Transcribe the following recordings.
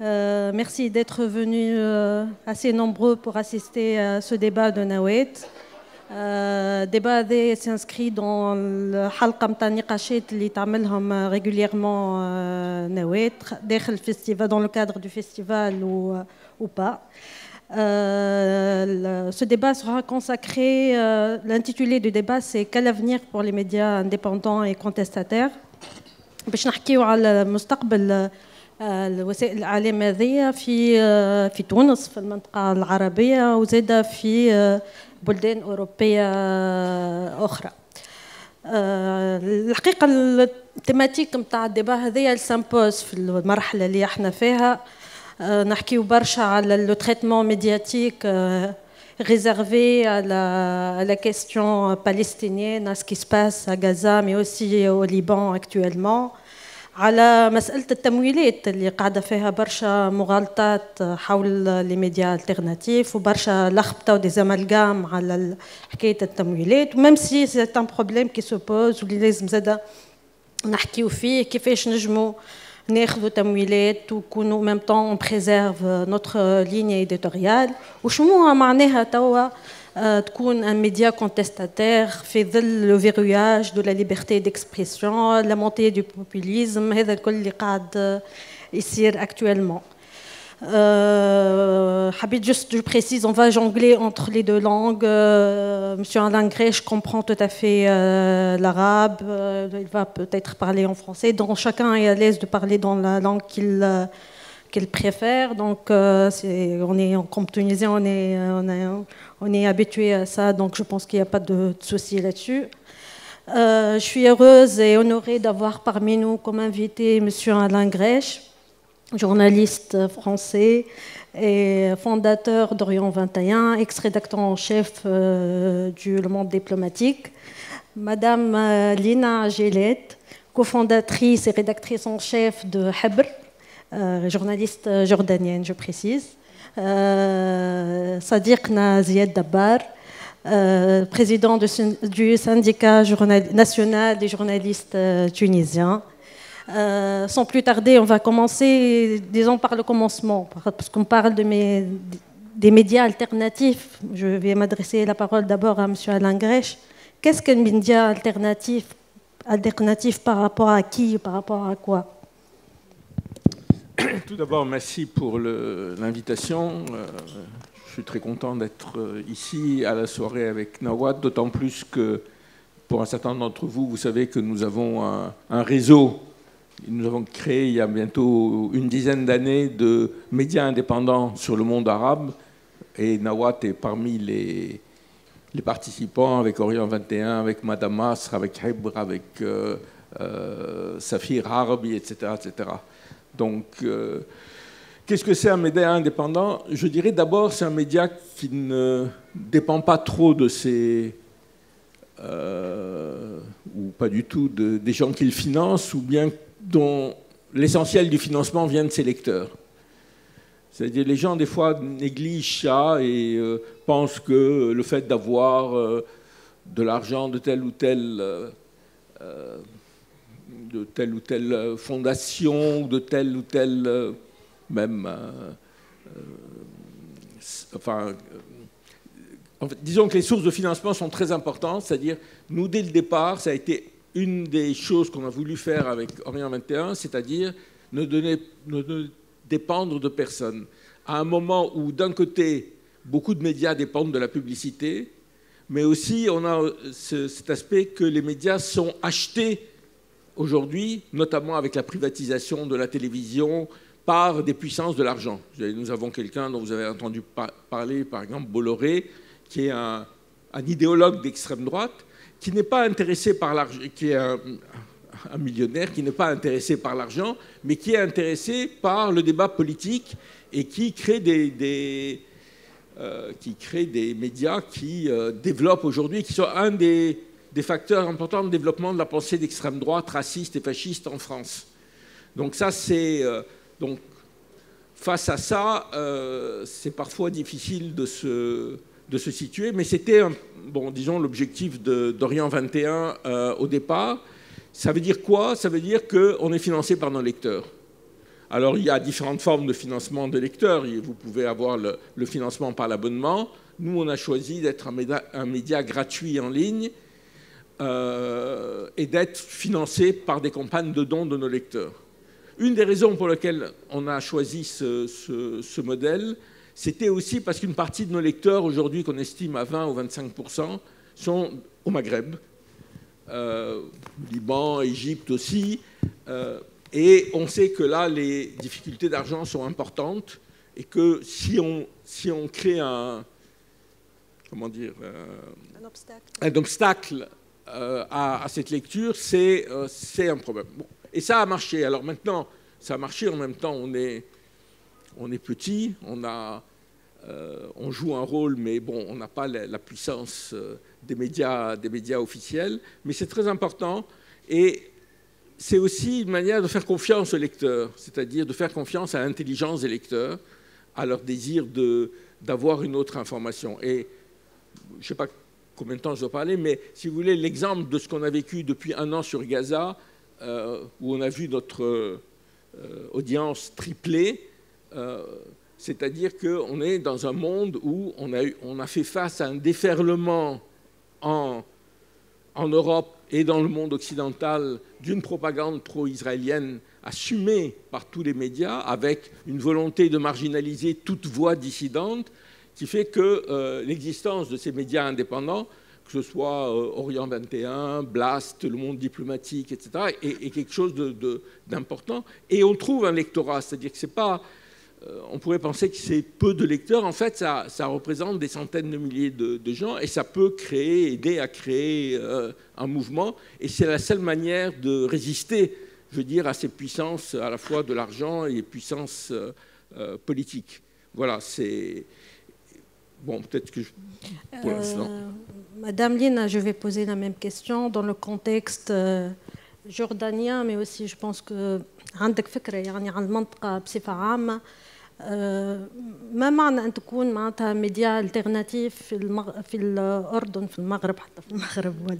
Euh, merci d'être venus euh, assez nombreux pour assister à ce débat de Nawet. Le euh, débat s'inscrit dans le halqam Kamtani Kachet qui régulièrement Nawet dans le cadre du festival ou, pas. ce débat sera consacré, l'intitulé du débat c'est Quel avenir pour les médias indépendants et contestataires باش نحكيو على مستقبل آه، الوسائل الاعلام هذه في آه، في تونس في المنطقه العربيه وزاده في آه، بلدان اوروبيه اخرى الحقيقه التيماتيك نتاع الدبا هذيا السامبوز في المرحله اللي احنا فيها نحكيو برشا على لو تريتمون ميدياتيك Réservé à la question palestinienne, à ce qui se passe à Gaza, mais aussi au Liban actuellement, à la question de la temouillette, qui a fait une muralte dans les médias alternatifs, ou une muralte ou des amalgames sur la question de la même si c'est un problème qui se pose, où il est nécessaire de faire des qui font nous obtenons le financement tout en même temps on préserve euh, notre euh, ligne éditoriale et euh, c'est un média contestataire fait le verrouillage de la liberté d'expression la montée du populisme et ce اللي قاعد actuellement euh, juste je précise, on va jongler entre les deux langues. Euh, monsieur Alain Grèche comprend tout à fait euh, l'arabe. Euh, il va peut-être parler en français. Donc chacun est à l'aise de parler dans la langue qu'il préfère. Donc on est en tunisien, on est, habitué à ça. Donc je pense qu'il n'y a pas de, souci là-dessus. je suis heureuse et honorée d'avoir parmi nous comme invité Monsieur Alain Grèche journaliste français et fondateur d'Orient 21, ex-rédacteur en chef euh, du Le Monde diplomatique. Madame euh, Lina Gillette, cofondatrice et rédactrice en chef de Hebr, euh, journaliste jordanienne, je précise. Euh, Sadiq Dabar, président du syndicat national des journalistes tunisiens. Euh, sans plus tarder, on va commencer, disons, par le commencement, parce qu'on parle des médias alternatifs. Je vais m'adresser la parole d'abord à M. Alain Grèche. Qu'est-ce qu'un média alternatif Alternatif par rapport à qui Par rapport à quoi Tout d'abord, merci pour l'invitation. Euh, je suis très content d'être euh, ici à la soirée avec Nawad, d'autant plus que pour un certain nombre d'entre vous, vous savez que nous avons un réseau nous avons créé il y a bientôt une dizaine d'années de médias indépendants sur le monde arabe et Nawat est parmi les, participants avec Orient 21, avec Madame Asr, avec Hebr, avec euh, euh, Safir Arabi, etc. etc. Donc, euh, qu'est-ce que c'est un média indépendant Je dirais d'abord, c'est un média qui ne dépend pas trop de ses. ou pas du tout des gens qu'il finance financent, ou bien dont l'essentiel du financement vient de ses lecteurs. C'est-à-dire les gens des fois négligent ça et euh, pensent que le fait d'avoir euh, de l'argent de telle ou telle euh, de telle ou telle fondation de telle ou telle même enfin en fait, disons que les sources de financement sont très importantes, c'est-à-dire nous dès le départ ça a été une des choses qu'on a voulu faire avec Orient 21, c'est-à-dire ne, dépendre de personne. À un moment où, d'un côté, beaucoup de médias dépendent de la publicité, mais aussi on a cet aspect que les médias sont achetés aujourd'hui, notamment avec la privatisation de la télévision, par des puissances de l'argent. Nous avons quelqu'un dont vous avez entendu parler, par exemple Bolloré, qui est un idéologue d'extrême droite, qui n'est pas intéressé par l'argent, qui est un, millionnaire qui n'est pas intéressé par l'argent, mais qui est intéressé par le débat politique et qui crée des, euh, qui crée des médias qui euh, développent aujourd'hui, qui sont un des, facteurs importants de développement de la pensée d'extrême droite, raciste et fasciste en France. Donc ça, c'est euh, donc face à ça, c'est parfois difficile de se de se situer. Mais c'était, bon, disons, l'objectif d'Orient 21 euh, au départ. Ça veut dire quoi Ça veut dire qu'on est financé par nos lecteurs. Alors, il y a différentes formes de financement de lecteurs. Vous pouvez avoir le, financement par l'abonnement. Nous, on a choisi d'être un, un, média gratuit en ligne euh, et d'être financé par des campagnes de dons de nos lecteurs. Une des raisons pour lesquelles on a choisi ce, ce modèle, c'était aussi parce qu'une partie de nos lecteurs, aujourd'hui qu'on estime à 20 ou 25 sont au Maghreb, euh, Liban, Égypte aussi. Euh, et on sait que là, les difficultés d'argent sont importantes et que si on, si on crée un, comment dire, euh, un obstacle, à, cette lecture, c'est un problème. Et ça a marché. Alors maintenant, ça a marché en même temps, on est on est petit, euh, on, joue un rôle, mais bon, on n'a pas la, puissance euh, des médias, officiels. Mais c'est très important. Et c'est aussi une manière de faire confiance aux lecteurs, c'est-à-dire de faire confiance à l'intelligence des lecteurs, à leur désir d'avoir une autre information. Et je ne sais pas combien de temps je dois parler, mais si vous voulez, l'exemple de ce qu'on a vécu depuis un an sur Gaza, euh, où on a vu notre audience tripler... Euh, c'est-à-dire qu'on est dans un monde où on a, fait face à un déferlement en, Europe et dans le monde occidental d'une propagande pro-israélienne assumée par tous les médias, avec une volonté de marginaliser toute voix dissidente, qui fait que euh, l'existence de ces médias indépendants, que ce soit euh, Orient 21, Blast, le monde diplomatique, etc., est, quelque chose d'important. et on trouve un lectorat, c'est-à-dire que ce pas euh, on pourrait penser que c'est peu de lecteurs. En fait, ça, représente des centaines de milliers de, gens et ça peut créer, aider à créer euh, un mouvement. Et c'est la seule manière de résister, je veux dire, à ces puissances à la fois de l'argent et puissances euh, politiques. Voilà, c'est. Bon, peut-être que je... Madame Lina, je vais poser la même question dans le contexte jordanien, mais aussi je pense que ما معنى ان تكون معناتها ميديا التيرناتيف في المغ... في الاردن في المغرب حتى في المغرب ولا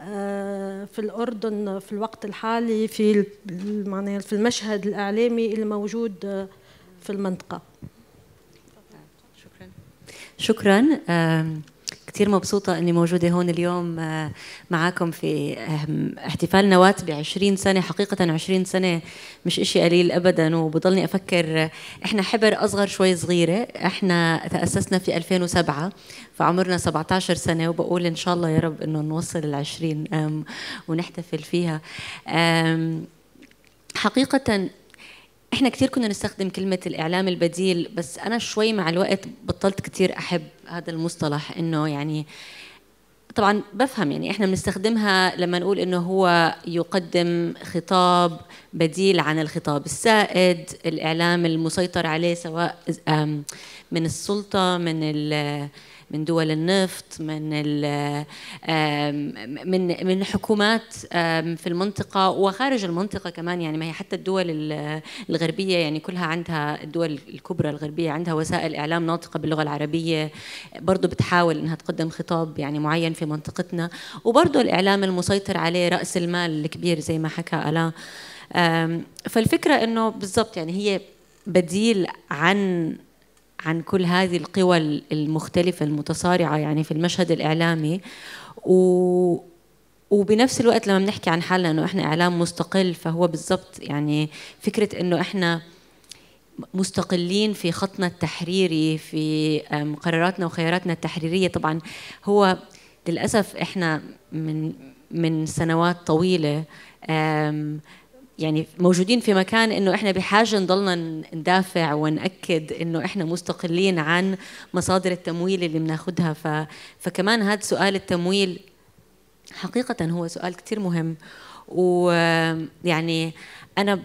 آه، في الاردن في الوقت الحالي في معناها في المشهد الاعلامي الموجود آه، في المنطقه شكرا شكرا كثير مبسوطة إني موجودة هون اليوم آه، معاكم في آه، احتفال نواة بعشرين سنة حقيقة عشرين سنة مش إشي قليل أبدا وبضلني أفكر آه، إحنا حبر أصغر شوي صغيرة إحنا تأسسنا في 2007 فعمرنا 17 سنة وبقول إن شاء الله يا رب إنه نوصل العشرين ونحتفل فيها حقيقة احنا كثير كنا نستخدم كلمة الإعلام البديل بس أنا شوي مع الوقت بطلت كثير أحب هذا المصطلح إنه يعني طبعا بفهم يعني احنا بنستخدمها لما نقول انه هو يقدم خطاب بديل عن الخطاب السائد الاعلام المسيطر عليه سواء من السلطه من من دول النفط من من من حكومات في المنطقه وخارج المنطقه كمان يعني ما هي حتى الدول الغربيه يعني كلها عندها الدول الكبرى الغربيه عندها وسائل اعلام ناطقه باللغه العربيه برضه بتحاول انها تقدم خطاب يعني معين في منطقتنا وبرضه الاعلام المسيطر عليه راس المال الكبير زي ما حكى الا فالفكره انه بالضبط يعني هي بديل عن عن كل هذه القوى المختلفة المتصارعة يعني في المشهد الإعلامي و وبنفس الوقت لما بنحكي عن حالنا انه احنا اعلام مستقل فهو بالضبط يعني فكره انه احنا مستقلين في خطنا التحريري في آه، قراراتنا وخياراتنا التحريريه طبعا هو للاسف احنا من من سنوات طويله يعني موجودين في مكان انه احنا بحاجه نضلنا ندافع وناكد انه احنا مستقلين عن مصادر التمويل اللي بناخذها ف... فكمان هذا سؤال التمويل حقيقه هو سؤال كثير مهم ويعني انا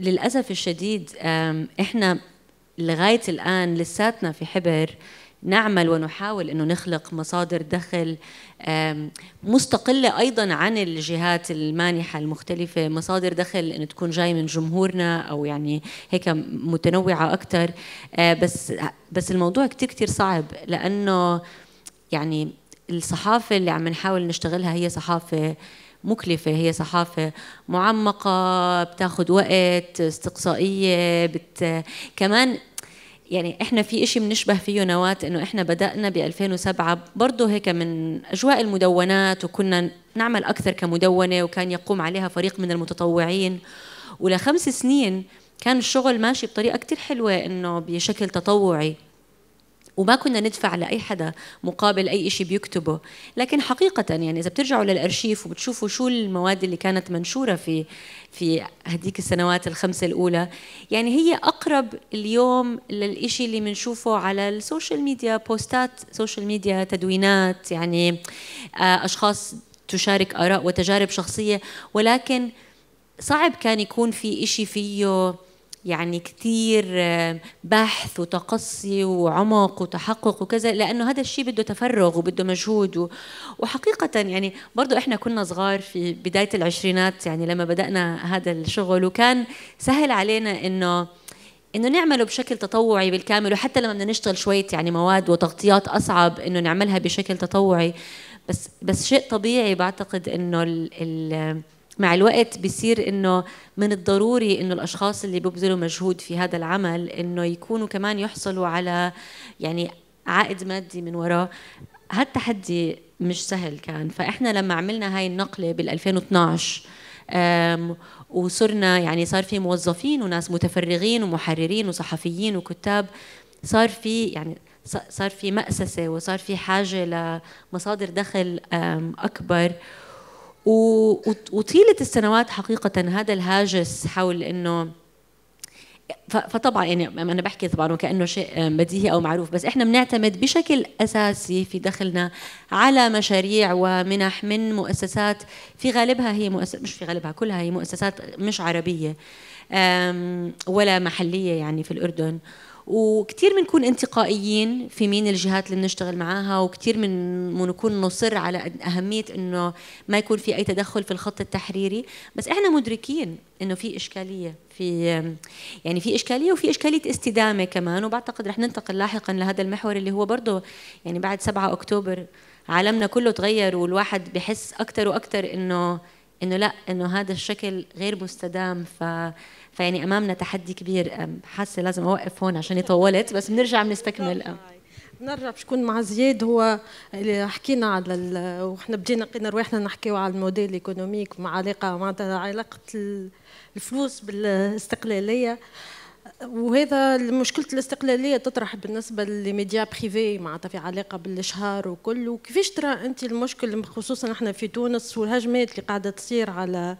للاسف الشديد احنا لغايه الان لساتنا في حبر نعمل ونحاول انه نخلق مصادر دخل مستقله ايضا عن الجهات المانحه المختلفه مصادر دخل انه تكون جاي من جمهورنا او يعني هيك متنوعه اكثر آه، بس بس الموضوع كثير كثير صعب لانه يعني الصحافه اللي عم نحاول نشتغلها هي صحافه مكلفة هي صحافة معمقة بتاخذ وقت استقصائية بت... كمان يعني احنا في شيء بنشبه فيه نواة انه احنا بدأنا ب 2007 برضه هيك من اجواء المدونات وكنا نعمل اكثر كمدونة وكان يقوم عليها فريق من المتطوعين ولخمس سنين كان الشغل ماشي بطريقة كثير حلوة انه بشكل تطوعي وما كنا ندفع لاي حدا مقابل اي شيء بيكتبه لكن حقيقه يعني اذا بترجعوا للارشيف وبتشوفوا شو المواد اللي كانت منشوره في في هديك السنوات الخمسه الاولى يعني هي اقرب اليوم للإشي اللي بنشوفه على السوشيال ميديا بوستات سوشيال ميديا تدوينات يعني آه، اشخاص تشارك اراء وتجارب شخصيه ولكن صعب كان يكون في إشي فيه يعني كثير بحث وتقصي وعمق وتحقق وكذا لانه هذا الشيء بده تفرغ وبده مجهود وحقيقه يعني برضه احنا كنا صغار في بدايه العشرينات يعني لما بدانا هذا الشغل وكان سهل علينا انه انه نعمله بشكل تطوعي بالكامل وحتى لما بدنا نشتغل شويه يعني مواد وتغطيات اصعب انه نعملها بشكل تطوعي بس بس شيء طبيعي بعتقد انه ال ال مع الوقت بصير انه من الضروري انه الاشخاص اللي بيبذلوا مجهود في هذا العمل انه يكونوا كمان يحصلوا على يعني عائد مادي من وراه هالتحدي مش سهل كان فاحنا لما عملنا هاي النقله بال 2012 وصرنا يعني صار في موظفين وناس متفرغين ومحررين وصحفيين وكتاب صار في يعني صار في مأسسة وصار في حاجة لمصادر دخل أكبر وطيلة السنوات حقيقة هذا الهاجس حول أنه فطبعا يعني انا بحكي طبعا وكانه شيء بديهي او معروف بس احنا بنعتمد بشكل اساسي في دخلنا على مشاريع ومنح من مؤسسات في غالبها هي مؤسسات مش في غالبها كلها هي مؤسسات مش عربيه ولا محليه يعني في الاردن وكثير بنكون انتقائيين في مين الجهات اللي بنشتغل معاها وكثير بنكون نصر على اهميه انه ما يكون في اي تدخل في الخط التحريري بس احنا مدركين انه في اشكاليه في يعني في اشكاليه وفي اشكاليه استدامه كمان وبعتقد رح ننتقل لاحقا لهذا المحور اللي هو برضه يعني بعد 7 اكتوبر عالمنا كله تغير والواحد بحس اكثر واكثر انه انه لا انه هذا الشكل غير مستدام ف فيعني امامنا تحدي كبير حاسه لازم اوقف هون عشان طولت بس بنرجع بنستكمل بنرجع بشكون مع زياد هو اللي حكينا على ال... وحنا بدينا قينا رواحنا نحكيو على الموديل الايكونوميك مع علاقه معناتها علاقه الفلوس بالاستقلاليه وهذا مشكلة الاستقلالية تطرح بالنسبة لميديا بريفي معناتها في علاقة بالإشهار وكل وكيفاش ترى أنت المشكل خصوصا احنا في تونس والهجمات اللي قاعدة تصير على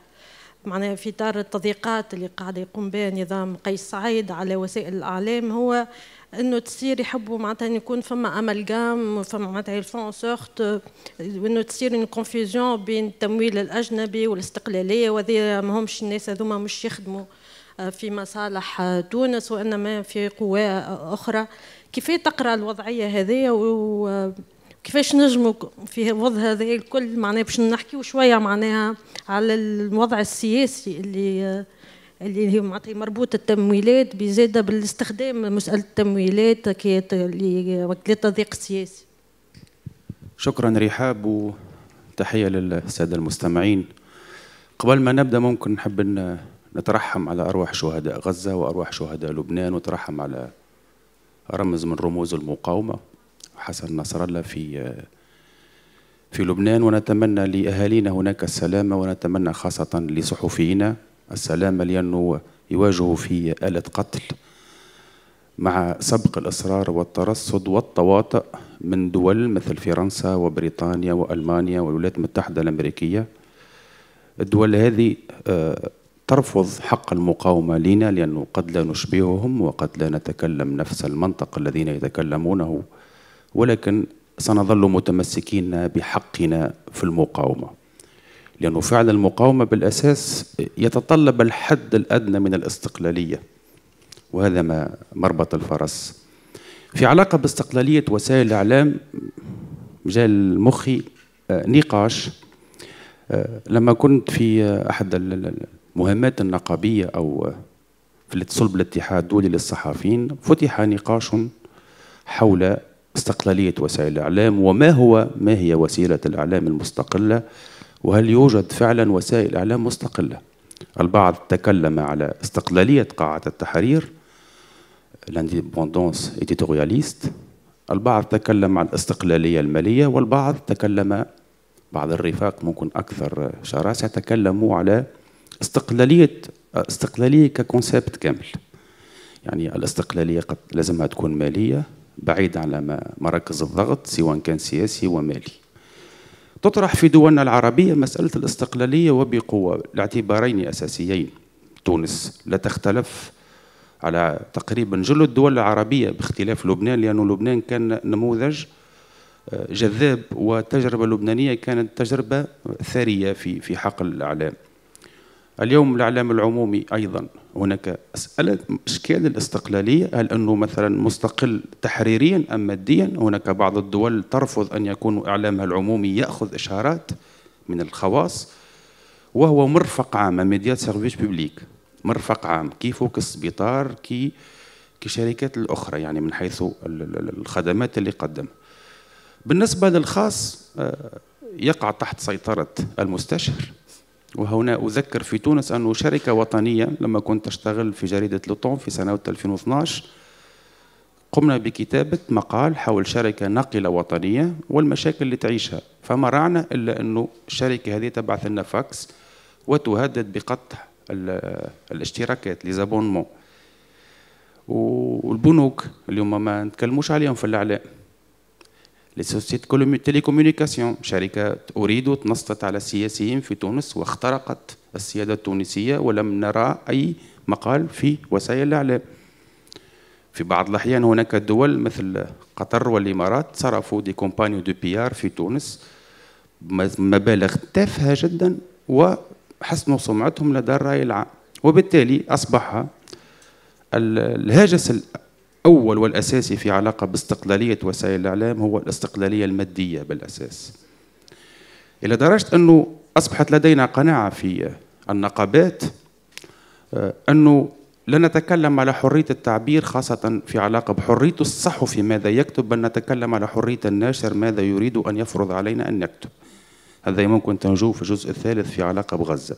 معناها في اطار التضييقات اللي قاعد يقوم بها نظام قيس سعيد على وسائل الاعلام هو انه تصير يحبوا معناتها يكون فما امالغام فما معناتها يلفون سوخت وانه تصير ان كونفيزيون بين التمويل الاجنبي والاستقلاليه وهذيا ماهمش الناس هذوما مش يخدموا آه، في مصالح آه، تونس وانما في قوى اخرى كيف تقرا الوضعيه هذه كيفاش نجموا في وضع هذا الكل معناها باش نحكيوا شويه معناها على الوضع السياسي اللي اللي هي معناتها مربوط التمويلات بزاده بالاستخدام مساله التمويلات كي اللي وكلات السياسي. شكرا رحاب وتحيه للساده المستمعين. قبل ما نبدا ممكن نحب نترحم على ارواح شهداء غزه وارواح شهداء لبنان وترحم على رمز من رموز المقاومه حسن نصر الله في في لبنان ونتمنى لأهالينا هناك السلامة ونتمنى خاصة لصحفينا السلامة لأنه يواجهوا في آلة قتل مع سبق الإصرار والترصد والتواطؤ من دول مثل فرنسا وبريطانيا وألمانيا والولايات المتحدة الأمريكية الدول هذه آه، ترفض حق المقاومة لنا لأنه قد لا نشبههم وقد لا نتكلم نفس المنطق الذين يتكلمونه ولكن سنظل متمسكين بحقنا في المقاومه لانه فعل المقاومه بالاساس يتطلب الحد الادنى من الاستقلاليه وهذا ما مربط الفرس في علاقه باستقلاليه وسائل الاعلام جاء المخي آه، نقاش آه، لما كنت في احد المهمات النقابيه او في صلب الاتحاد الدولي للصحفيين فتح نقاش حول استقلالية وسائل الإعلام وما هو ما هي وسيلة الإعلام المستقلة وهل يوجد فعلا وسائل إعلام مستقلة البعض تكلم على استقلالية قاعة التحرير لانديبوندونس ايديتورياليست البعض تكلم عن الاستقلالية المالية والبعض تكلم بعض الرفاق ممكن أكثر شراسة تكلموا على استقلالية استقلالية ككونسبت كامل يعني الاستقلالية قد لازمها تكون مالية بعيد على مراكز الضغط سواء كان سياسي ومالي تطرح في دولنا العربية مسألة الاستقلالية وبقوة لاعتبارين أساسيين تونس لا تختلف على تقريبا جل الدول العربية باختلاف لبنان لأن لبنان كان نموذج آه، جذاب والتجربة اللبنانية كانت تجربة ثرية في في حقل الإعلام اليوم الاعلام العمومي ايضا هناك مساله اشكال الاستقلاليه هل انه مثلا مستقل تحريريا ام ماديا هناك بعض الدول ترفض ان يكون اعلامها العمومي ياخذ اشهارات من الخواص وهو مرفق عام ميديا سيرفيس بيبليك مرفق عام كيفو كالسبيطار كي كشركات الاخرى يعني من حيث الخدمات اللي قدم بالنسبه للخاص آه، يقع تحت سيطره المستشار وهنا أذكر في تونس أنه شركة وطنية لما كنت أشتغل في جريدة لوطون في سنة 2012 قمنا بكتابة مقال حول شركة ناقلة وطنية والمشاكل اللي تعيشها فما رعنا إلا أنه الشركة هذه تبعث لنا فاكس وتهدد بقطع الاشتراكات ليزابونمون والبنوك اليوم ما نتكلموش عليهم في الإعلام لسوسية تيليكوميونيكاسيون شركة أريد تنصت على السياسيين في تونس واخترقت السيادة التونسية ولم نرى أي مقال في وسائل الإعلام في بعض الأحيان هناك دول مثل قطر والإمارات صرفوا دي كومبانيو دو بي آر في تونس مبالغ تافهة جدا وحسنوا سمعتهم لدى الرأي العام وبالتالي أصبح الهاجس أول والأساسي في علاقة باستقلالية وسائل الإعلام هو الاستقلالية المادية بالأساس إلى درجة أنه أصبحت لدينا قناعة في النقابات آه، أنه لا نتكلم على حرية التعبير خاصة في علاقة بحرية الصحفي ماذا يكتب بل نتكلم على حرية الناشر ماذا يريد أن يفرض علينا أن نكتب هذا ممكن تنجو في الجزء الثالث في علاقة بغزة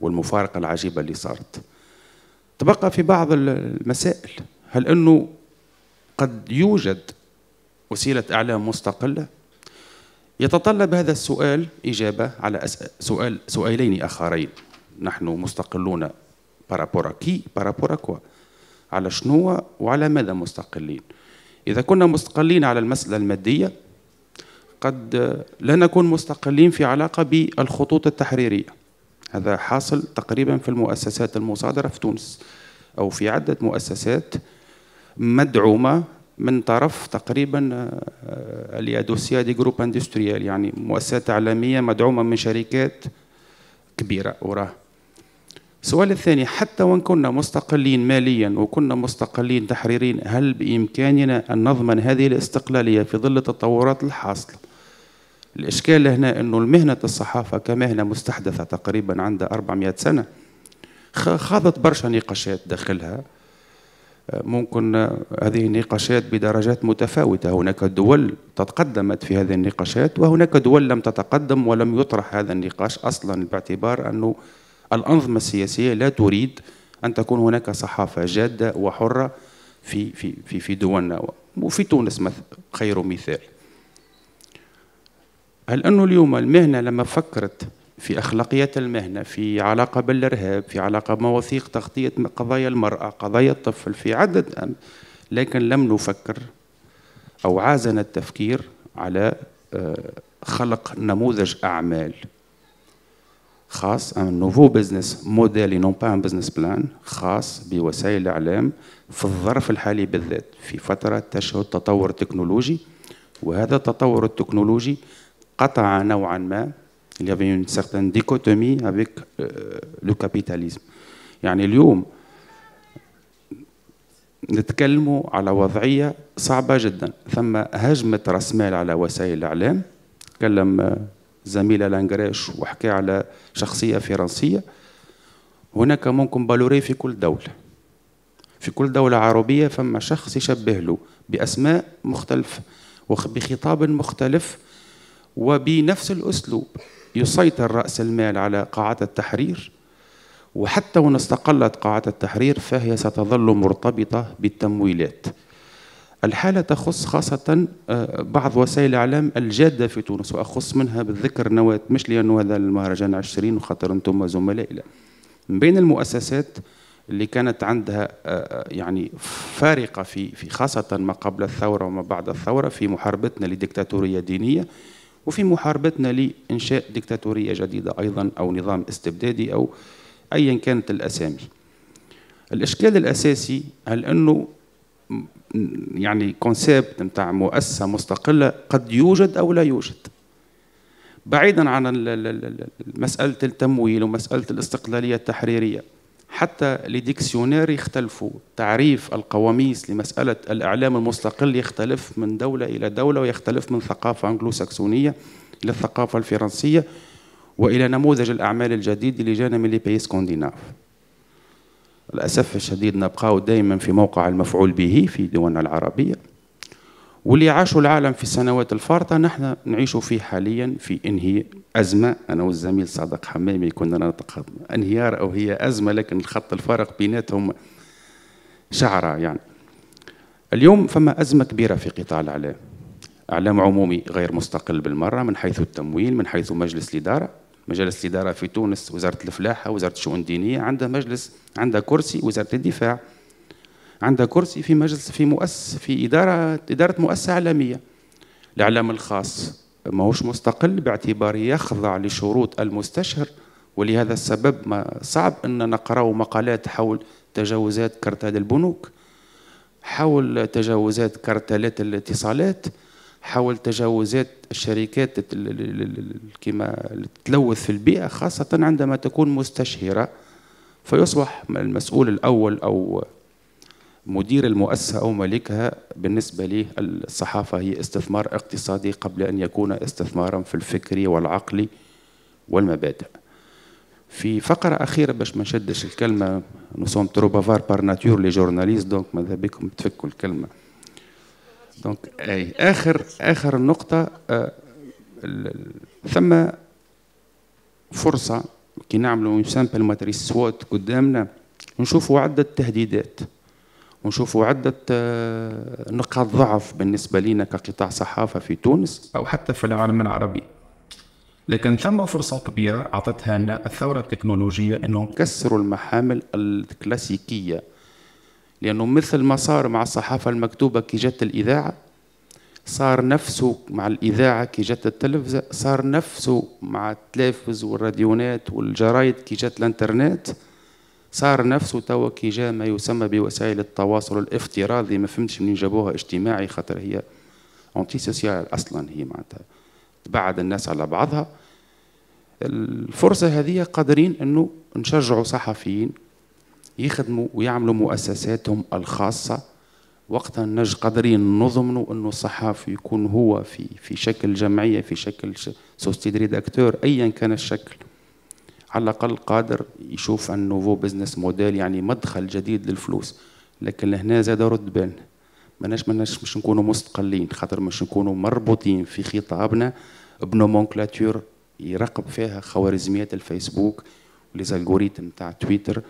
والمفارقة العجيبة اللي صارت تبقى في بعض المسائل هل أنه قد يوجد وسيلة إعلام مستقلة يتطلب هذا السؤال إجابة على سؤال سؤالين آخرين نحن مستقلون بارابورا كي بارابورا كوا على شنو وعلى ماذا مستقلين إذا كنا مستقلين على المسألة المادية قد لا نكون مستقلين في علاقة بالخطوط التحريرية هذا حاصل تقريبا في المؤسسات المصادرة في تونس أو في عدة مؤسسات مدعومة من طرف تقريبا آه، آه، اليادوسيا دي جروب اندستريال يعني مؤسسات اعلاميه مدعومة من شركات كبيرة وراه السؤال الثاني حتى وان كنا مستقلين ماليا وكنا مستقلين تحريريا هل بامكاننا ان نضمن هذه الاستقلاليه في ظل التطورات الحاصله الإشكال هنا أنه المهنة الصحافة كمهنة مستحدثة تقريبا عندها 400 سنة خاضت برشا نقاشات داخلها ممكن هذه النقاشات بدرجات متفاوتة هناك دول تقدمت في هذه النقاشات وهناك دول لم تتقدم ولم يطرح هذا النقاش أصلا باعتبار أنه الأنظمة السياسية لا تريد أن تكون هناك صحافة جادة وحرة في في في في دولنا وفي تونس خير مثال هل أنه اليوم المهنة لما فكرت في أخلاقية المهنة في علاقة بالإرهاب في علاقة بمواثيق تغطية قضايا المرأة قضايا الطفل في عدد أم لكن لم نفكر أو عازنا التفكير على آه، خلق نموذج أعمال خاص ان نوفو بزنس موديل نون با ان بزنس بلان خاص بوسائل الاعلام في الظرف الحالي بالذات في فتره تشهد تطور تكنولوجي وهذا التطور التكنولوجي قطع نوعا ما il y avait une certaine dichotomie avec euh, le capitalisme يعني اليوم نتكلموا على وضعية صعبة جدا ثم هجمة راس مال على وسائل الإعلام تكلم آه، زميل لانجريش وحكى على شخصية فرنسية هناك ممكن بالوري في كل دولة في كل دولة عربية فما شخص يشبه له بأسماء مختلفة وبخطاب مختلف وبنفس الأسلوب يسيطر رأس المال على قاعة التحرير وحتى وإن استقلت قاعة التحرير فهي ستظل مرتبطة بالتمويلات الحالة تخص خاصة آه، بعض وسائل الإعلام الجادة في تونس وأخص منها بالذكر نواة مش لأنه هذا المهرجان عشرين وخاطر أنتم زملائنا من بين المؤسسات اللي كانت عندها آه، آه، يعني فارقة في في خاصة ما قبل الثورة وما بعد الثورة في محاربتنا لديكتاتورية دينية وفي محاربتنا لإنشاء ديكتاتورية جديدة أيضا أو نظام استبدادي أو أيا كانت الأسامي الإشكال الأساسي هل أنه يعني كونسيبت نتاع مؤسسة مستقلة قد يوجد أو لا يوجد بعيدا عن مسألة التمويل ومسألة الاستقلالية التحريرية حتى لديكسيونير يختلفوا تعريف القواميس لمسألة الإعلام المستقل يختلف من دولة إلى دولة ويختلف من ثقافة أنجلوساكسونية إلى الثقافة الفرنسية وإلى نموذج الأعمال الجديد اللي جانا من لي بي سكنديناف للأسف الشديد نبقاو دائما في موقع المفعول به في دولنا العربية واللي عاشوا العالم في السنوات الفارطة نحن نعيش فيه حاليا في انهي أزمة أنا والزميل صادق حمامي كنا نتقد انهيار أو هي أزمة لكن الخط الفارق بيناتهم شعرة يعني اليوم فما أزمة كبيرة في قطاع الإعلام إعلام عمومي غير مستقل بالمرة من حيث التمويل من حيث مجلس الإدارة مجلس الإدارة في تونس وزارة الفلاحة وزارة الشؤون الدينية عندها مجلس عندها كرسي وزارة الدفاع عندها كرسي في مجلس في مؤسسه في إدارة إدارة مؤسسة إعلامية الإعلام الخاص ماهوش مستقل باعتباره يخضع لشروط المستشهر ولهذا السبب ما صعب أن نقرأ مقالات حول تجاوزات كرتال البنوك حول تجاوزات كرتلات الاتصالات حول تجاوزات الشركات كما تلوث في البيئة خاصة عندما تكون مستشهرة فيصبح المسؤول الأول أو مدير المؤسسة أو مالكها بالنسبة لي الصحافة هي استثمار اقتصادي قبل أن يكون استثمارا في الفكر والعقل والمبادئ في فقرة أخيرة باش ما نشدش الكلمة نصوم ترو بافار بار ناتور لي جورناليست دونك ماذا بكم تفكوا الكلمة دونك أي آخر آخر نقطة آه، ثم فرصة كي نعملوا سامبل ماتريس سوات قدامنا نشوفوا عدة تهديدات ونشوفوا عدة آه، نقاط ضعف بالنسبة لنا كقطاع صحافة في تونس أو حتى في العالم العربي لكن ثم فرصة كبيرة أعطتها لنا الثورة التكنولوجية أنه كسروا المحامل الكلاسيكية لأنه مثل ما صار مع الصحافة المكتوبة كي جت الإذاعة صار نفسه مع الإذاعة كي جت التلفزة صار نفسه مع التلافز والراديونات والجرايد كي جت الإنترنت صار نفسه توا كي جا ما يسمى بوسائل التواصل الافتراضي ما فهمتش منين جابوها اجتماعي خاطر هي اونتي سوسيال اصلا هي معناتها تبعد الناس على بعضها الفرصة هذه قادرين انه نشجعوا صحفيين يخدموا ويعملوا مؤسساتهم الخاصة وقتها نج قادرين نضمنوا انه الصحافي يكون هو في في شكل جمعية في شكل سوستي ريداكتور ايا كان الشكل على الاقل قادر يشوف النوفو فو بزنس موديل يعني مدخل جديد للفلوس لكن هنا زاد رد بالنا ماناش ماناش مش نكونوا مستقلين خاطر مش نكونوا مربوطين في خطابنا بنومونكلاتور يراقب فيها خوارزميات الفيسبوك وليزالغوريتم تاع تويتر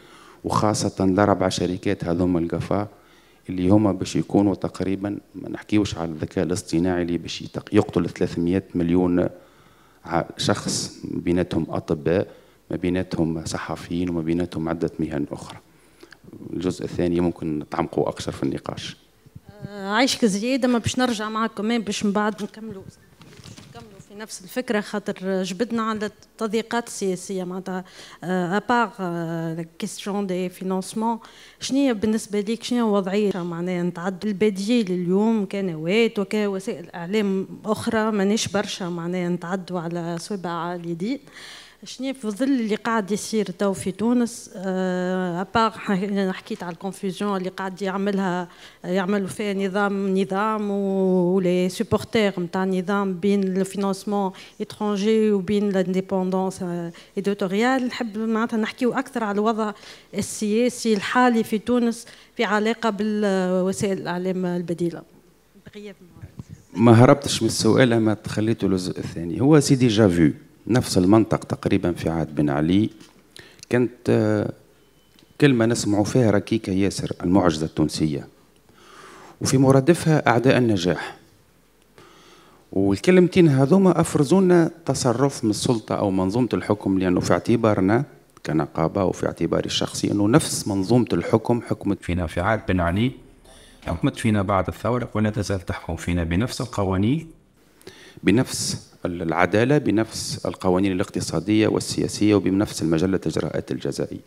وخاصة الأربع شركات هذوما القفا اللي هما باش يكونوا تقريبا ما نحكيوش على الذكاء الاصطناعي اللي باش يقتل 300 مليون شخص بيناتهم أطباء ما بيناتهم صحفيين وما بيناتهم عدة مهن أخرى الجزء الثاني ممكن نتعمقوا أكثر في النقاش آه، عايشك زيادة ما باش نرجع معك كمان باش من بعد نكملوا نكملوا في نفس الفكره خاطر جبدنا على التضييقات السياسيه معناتها ابار كيستيون دي فينونسمون شنو بالنسبه ليك شنو هي الوضعيه معناها نتعدى البديل اليوم كنوات وكوسائل اعلام اخرى مانيش برشا معناها نتعدوا على صبع اليدين شنو في ظل اللي قاعد يصير تو في تونس ابار آه، حكيت على الكونفوزيون اللي قاعد يعملها يعملوا فيها نظام نظام ولي سوبورتير نتاع النظام بين الفينانسمون اترونجي وبين لانديبوندونس ايديتوريال نحب معناتها نحكيو اكثر على الوضع السياسي الحالي في تونس في علاقه بالوسائل الاعلام البديله ما هربتش من السؤال اما تخليته للجزء الثاني هو سي ديجا فيو نفس المنطق تقريبا في عهد بن علي كانت آه، كلمة نسمع فيها ركيكة ياسر المعجزة التونسية وفي مرادفها أعداء النجاح والكلمتين هذوما أفرزونا تصرف من السلطة أو منظومة الحكم لأنه في اعتبارنا كنقابة وفي اعتباري الشخصي أنه نفس منظومة الحكم حكمت فينا في عهد بن علي حكمت فينا بعد الثورة ولا تزال تحكم فينا بنفس القوانين بنفس العدالة بنفس القوانين الاقتصادية والسياسية وبنفس المجلة الإجراءات الجزائية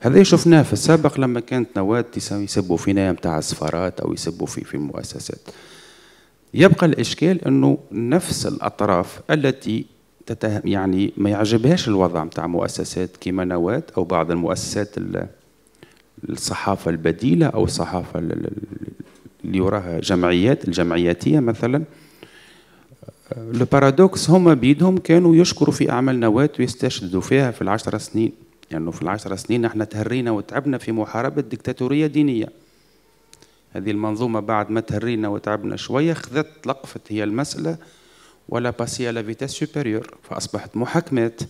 هذا شفناه في السابق لما كانت نواة يسبوا فينا متاع السفارات أو يسبوا في في مؤسسات يبقى الإشكال أنه نفس الأطراف التي تتهم يعني ما يعجبهاش الوضع متاع مؤسسات كما نواة أو بعض المؤسسات الصحافة البديلة أو الصحافة اللي وراها جمعيات الجمعياتية مثلاً البارادوكس هما بيدهم كانوا يشكروا في اعمال نواه ويستشهدوا فيها في العشر سنين لانه يعني في العشر سنين احنا تهرينا وتعبنا في محاربه ديكتاتوريه دينيه هذه المنظومه بعد ما تهرينا وتعبنا شويه خذت لقفت هي المساله ولا باسي على فيتاس سوبيريور فاصبحت محاكمات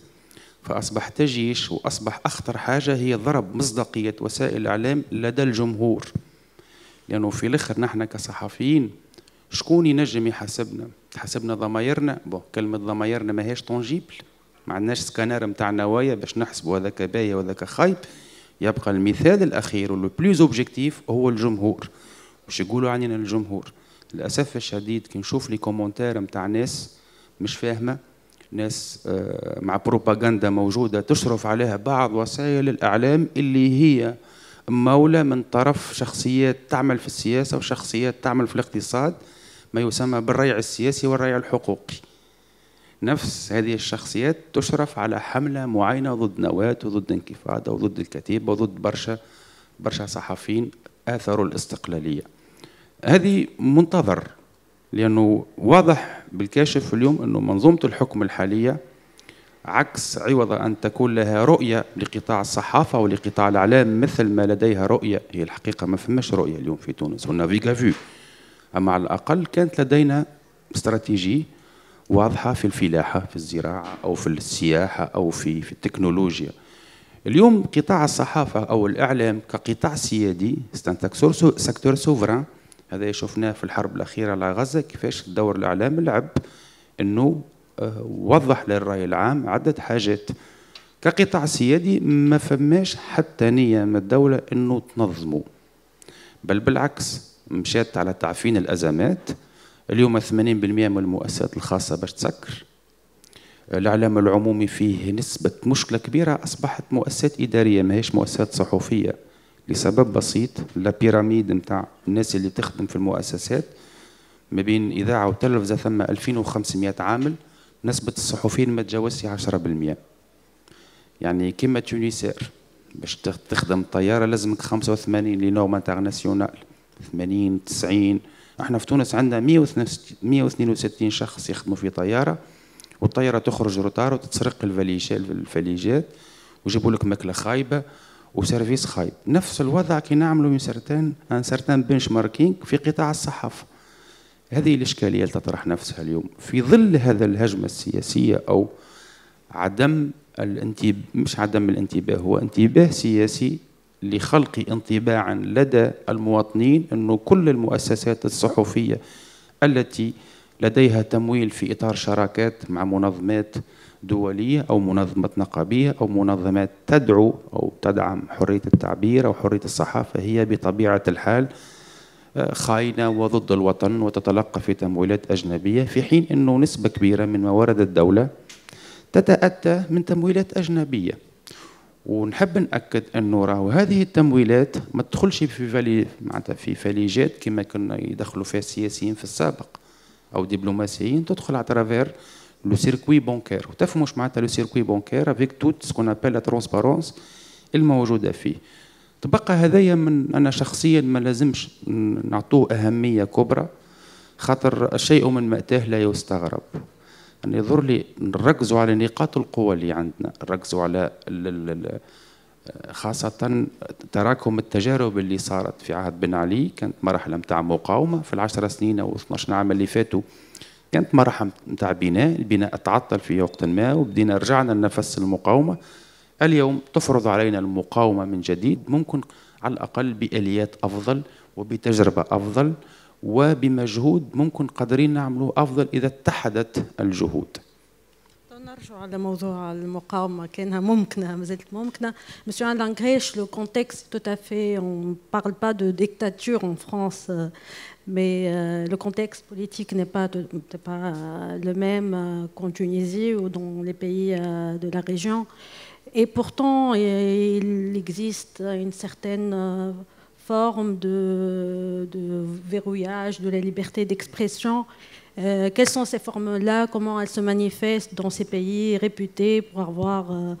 فاصبح تجيش واصبح اخطر حاجه هي ضرب مصداقيه وسائل الاعلام لدى الجمهور لانه يعني في الاخر نحن كصحفيين شكون ينجم يحاسبنا تحاسبنا ضمايرنا بون كلمة ضمايرنا ماهيش طونجيبل ما عندناش سكانر نتاع نوايا باش نحسبوا هذاك باهي وهذاك خايب يبقى المثال الأخير واللو بلوز أوبجيكتيف هو الجمهور باش يقولوا عننا الجمهور للأسف الشديد كي نشوف لي كومونتير نتاع ناس مش فاهمة ناس آه، مع بروباغندا موجودة تشرف عليها بعض وسائل الإعلام اللي هي مولى من طرف شخصيات تعمل في السياسة وشخصيات تعمل في الاقتصاد ما يسمى بالريع السياسي والريع الحقوقي نفس هذه الشخصيات تشرف على حملة معينة ضد نواة وضد انكفاضة وضد الكتيبة وضد برشا برشا صحفيين آثروا الاستقلالية هذه منتظر لأنه واضح بالكاشف اليوم أنه منظومة الحكم الحالية عكس عوض أن تكون لها رؤية لقطاع الصحافة ولقطاع الإعلام مثل ما لديها رؤية هي الحقيقة ما فماش رؤية اليوم في تونس هنا فيو أما على الأقل كانت لدينا استراتيجية واضحة في الفلاحة في الزراعة أو في السياحة أو في, في التكنولوجيا اليوم قطاع الصحافة أو الإعلام كقطاع سيادي سكتور سوفران هذا شفناه في الحرب الأخيرة على غزة كيفاش دور الإعلام لعب أنه آه، وضح للرأي العام عدة حاجات كقطاع سيادي ما فماش حتى نية من الدولة أنه تنظمه بل بالعكس مشات على تعفين الأزمات اليوم 80% من المؤسسات الخاصة باش تسكر الإعلام العمومي فيه نسبة مشكلة كبيرة أصبحت مؤسسات إدارية ماهيش مؤسسات صحفية لسبب بسيط لا بيراميد نتاع الناس اللي تخدم في المؤسسات ما بين إذاعة وتلفزة ثم 2500 عامل نسبة الصحفيين ما تجاوزش 10% يعني كيما تونيسير باش تخدم طيارة لازمك 85 لنوم انترناسيونال 80 90 احنا في تونس عندنا 162 شخص يخدموا في طياره والطياره تخرج روتار وتتسرق الفليجات ويجيبوا لك ماكله خايبه وسيرفيس خايب نفس الوضع كي نعملوا من سرتان ان سرتان بنش ماركينغ في قطاع الصحافه هذه الاشكاليه اللي تطرح نفسها اليوم في ظل هذا الهجمه السياسيه او عدم الانتباه مش عدم الانتباه هو انتباه سياسي لخلق انطباعا لدى المواطنين أنه كل المؤسسات الصحفية التي لديها تمويل في إطار شراكات مع منظمات دولية أو منظمة نقابية أو منظمات تدعو أو تدعم حرية التعبير أو حرية الصحافة هي بطبيعة الحال آه، خاينة وضد الوطن وتتلقى في تمويلات أجنبية في حين أنه نسبة كبيرة من موارد الدولة تتأتى من تمويلات أجنبية ونحب ناكد انه راهو هذه التمويلات ما تدخلش في فالي معناتها في فليجات كما كنا يدخلوا فيها السياسيين في السابق او دبلوماسيين تدخل على ترافير لو سيركوي بونكير وتفهموا واش معناتها لو سيركوي بونكير افيك توت سكون ابل لا ترونسبارونس الموجوده فيه تبقى هذايا من انا شخصيا ما لازمش نعطوه اهميه كبرى خاطر الشيء من مأتاه لا يستغرب أن يظهر لي نركزوا على نقاط القوة اللي عندنا نركزوا على خاصة تراكم التجارب اللي صارت في عهد بن علي كانت مرحلة متاع مقاومة في العشر سنين أو 12 عام اللي فاتوا كانت مرحلة متاع بناء البناء تعطل في وقت ما وبدينا رجعنا لنفس المقاومة اليوم تفرض علينا المقاومة من جديد ممكن على الأقل بآليات أفضل وبتجربة أفضل وبمجهود ممكن قادرين نعمله افضل on parle pas de dictature en France mais euh, le contexte politique n'est pas, euh, le même euh, qu'en Tunisie ou dans les pays de la région et pourtant il existe une certaine forme de, verrouillage de la liberté d'expression euh, Quelles sont ces formes-là Comment elles se manifestent dans ces pays réputés pour avoir, euh,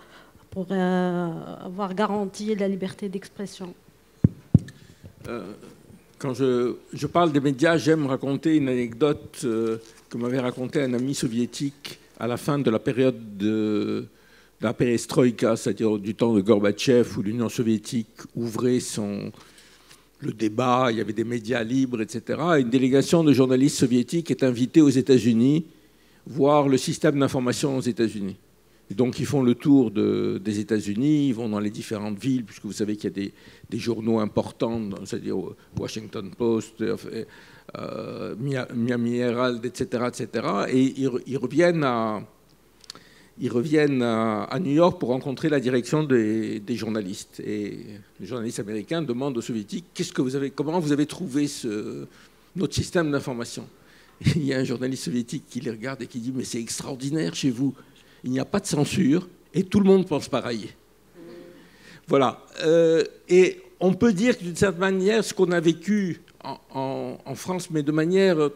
pour, euh, avoir garanti la liberté d'expression Quand je, je, parle des médias, j'aime raconter une anecdote que m'avait racontée un ami soviétique à la fin de la période de la perestroïka, c'est-à-dire du temps de Gorbatchev où l'Union soviétique ouvrait son, le débat, il y avait des médias libres, etc. Une délégation de journalistes soviétiques est invitée aux États-Unis voir le système d'information aux États-Unis. Donc ils font le tour de, des États-Unis, ils vont dans les différentes villes, puisque vous savez qu'il y a des, journaux importants, c'est-à-dire Washington Post, euh, Miami Herald, etc., etc. Et ils reviennent à, ils reviennent à, New York pour rencontrer la direction des, journalistes. Et les journalistes américains demandent aux soviétiques qu'est-ce que vous avez, comment vous avez trouvé ce, notre système d'information. il y a un journaliste soviétique qui les regarde et qui dit mais c'est extraordinaire chez vous, il n'y a pas de censure et tout le monde pense pareil. Voilà. Euh, et on peut dire que d'une certaine manière, ce qu'on a vécu en, France, mais de manière euh,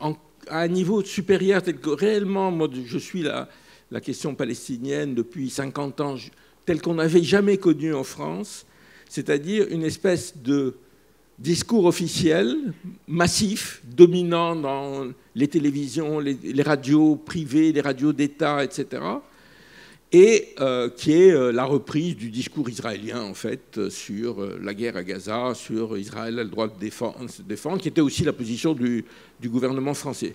à un niveau supérieur, tel que réellement, moi, je suis là la question palestinienne depuis 50 ans, telle qu'on n'avait jamais connue en France, c'est-à-dire une espèce de discours officiel massif, dominant dans les télévisions, les, radios privées, les radios d'État, etc., et euh, qui est euh, la reprise du discours israélien, en fait, euh, sur la guerre à Gaza, sur Israël a le droit de défendre, défendre qui était aussi la position du, du gouvernement français.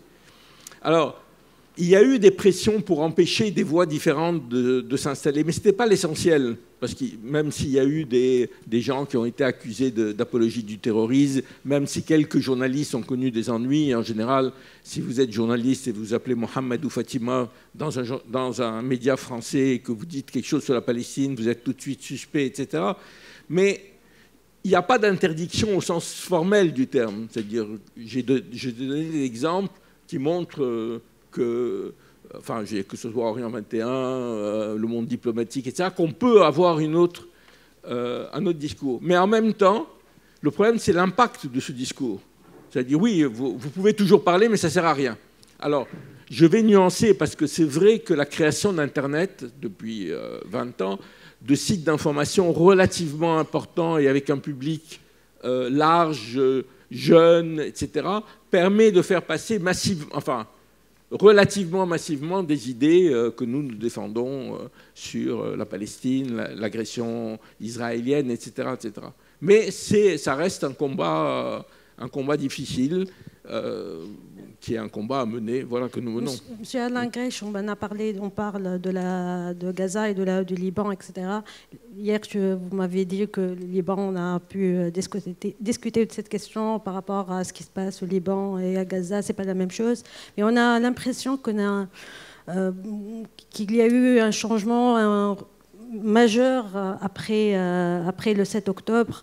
Alors, il y a eu des pressions pour empêcher des voix différentes de, s'installer, mais ce n'était pas l'essentiel, parce que même s'il y a eu des, des, gens qui ont été accusés d'apologie du terrorisme, même si quelques journalistes ont connu des ennuis, en général, si vous êtes journaliste et vous appelez Mohamed ou Fatima dans un, dans un média français et que vous dites quelque chose sur la Palestine, vous êtes tout de suite suspect, etc. Mais il n'y a pas d'interdiction au sens formel du terme, c'est-à-dire, j'ai donné des exemples qui montrent euh, que, enfin, que ce soit Orient 21, euh, le monde diplomatique, etc., qu'on peut avoir autre, euh, un autre discours. Mais en même temps, le problème, c'est l'impact de ce discours. C'est-à-dire, oui, vous, pouvez toujours parler, mais ça ne sert à rien. Alors, je vais nuancer, parce que c'est vrai que la création d'Internet, depuis 20 euh, ans, de sites d'information relativement importants et avec un public large, jeune, etc., permet de faire passer massivement, enfin, relativement massivement des idées euh, que nous nous défendons euh, sur euh, la Palestine, l'agression israélienne, etc., etc. Mais ça reste un combat, un combat difficile euh, qui est un combat à mener, voilà que nous menons. Monsieur Alain Grèche, on a parlé, on parle de, la, de Gaza et de la, du Liban, etc. Hier, vous m'avez dit que le Liban, on a pu euh, discuter, discuter, de cette question par rapport à ce qui se passe au Liban et à Gaza, c'est pas la même chose. Mais on a l'impression euh, qu'il y a eu un changement majeur après, après le 7 octobre.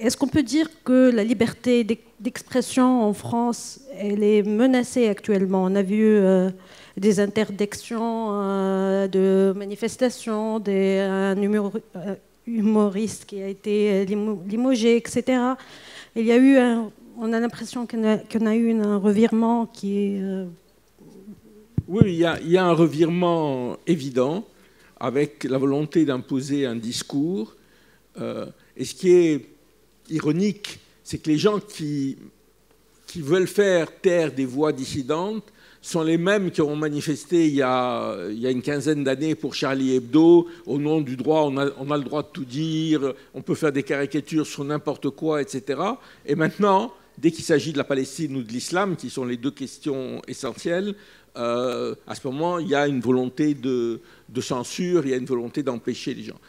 Est-ce qu'on peut dire que la liberté d'expression en France, elle est menacée actuellement On a vu euh, des interdictions euh, de manifestations, des, un euh, humoriste qui a été limogé, etc. Il y a eu on a l'impression qu'on a, eu un revirement qui est... Oui, il y, a, il y a un revirement évident avec la volonté d'imposer un discours. et ce qui est ironique, c'est que les gens qui, veulent faire taire des voix dissidentes sont les mêmes qui ont manifesté il y a, une quinzaine d'années pour Charlie Hebdo, au nom du droit, on a, le droit de tout dire, on peut faire des caricatures sur n'importe quoi, etc. Et maintenant, dès qu'il s'agit de la Palestine ou de l'islam, qui sont les deux questions essentielles, euh, à ce moment, il y a une volonté de, de censure, il y a une volonté d'empêcher les gens.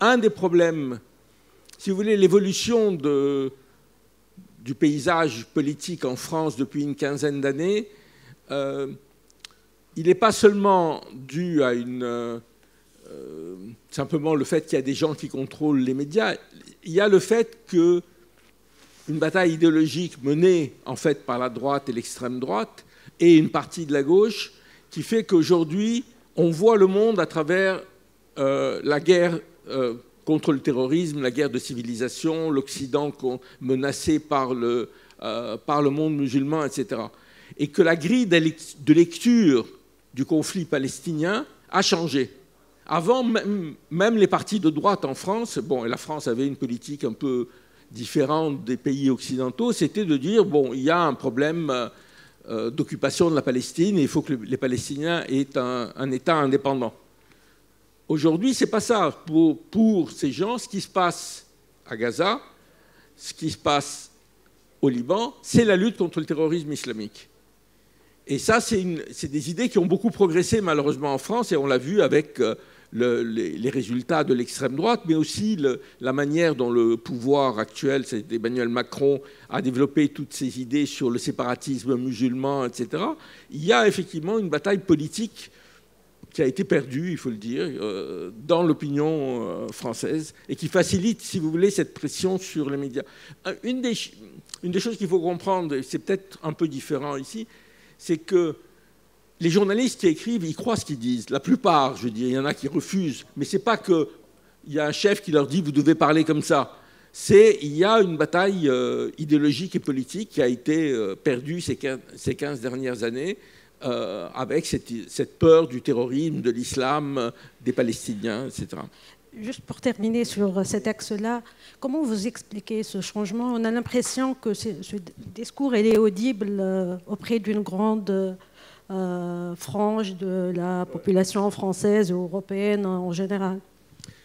Un des problèmes si vous voulez, l'évolution du paysage politique en France depuis une quinzaine d'années, euh, il n'est pas seulement dû à euh, euh, simplement le fait qu'il y a des gens qui contrôlent les médias, il y a le fait qu'une bataille idéologique menée en fait par la droite et l'extrême droite et une partie de la gauche qui fait qu'aujourd'hui on voit le monde à travers la guerre contre le terrorisme, la guerre de civilisation, l'Occident menacé par le, euh, par le monde musulman, etc. Et que la grille de lecture du conflit palestinien a changé. Avant, même, les partis de droite en France, bon, et la France avait une politique un peu différente des pays occidentaux, c'était de dire, bon, il y a un problème euh, euh, d'occupation de la Palestine, et il faut que les Palestiniens aient un État indépendant. Aujourd'hui, ce n'est pas ça. Pour, ces gens, ce qui se passe à Gaza, ce qui se passe au Liban, c'est la lutte contre le terrorisme islamique. Et ça, c'est des idées qui ont beaucoup progressé malheureusement en France, et on l'a vu avec euh, les, résultats de l'extrême droite, mais aussi la manière dont le pouvoir actuel, c'est Emmanuel Macron, a développé toutes ces idées sur le séparatisme musulman, etc. Il y a effectivement une bataille politique qui a été perdu, il faut le dire, euh, dans l'opinion euh, française et qui facilite, si vous voulez, cette pression sur les médias. Euh, une des, choses qu'il faut comprendre, et c'est peut-être un peu différent ici, c'est que les journalistes qui écrivent, ils croient ce qu'ils disent. La plupart, je veux dire, il y en a qui refusent. Mais ce n'est pas qu'il y a un chef qui leur dit vous devez parler comme ça. C'est il y a une bataille idéologique et politique qui a été perdue ces 15 dernières années euh, avec cette, peur du terrorisme, de l'islam, euh, des Palestiniens, etc. Juste pour terminer sur cet axe-là, comment vous expliquez ce changement On a l'impression que ce, discours est audible euh, auprès d'une grande frange de la population française ou européenne en général.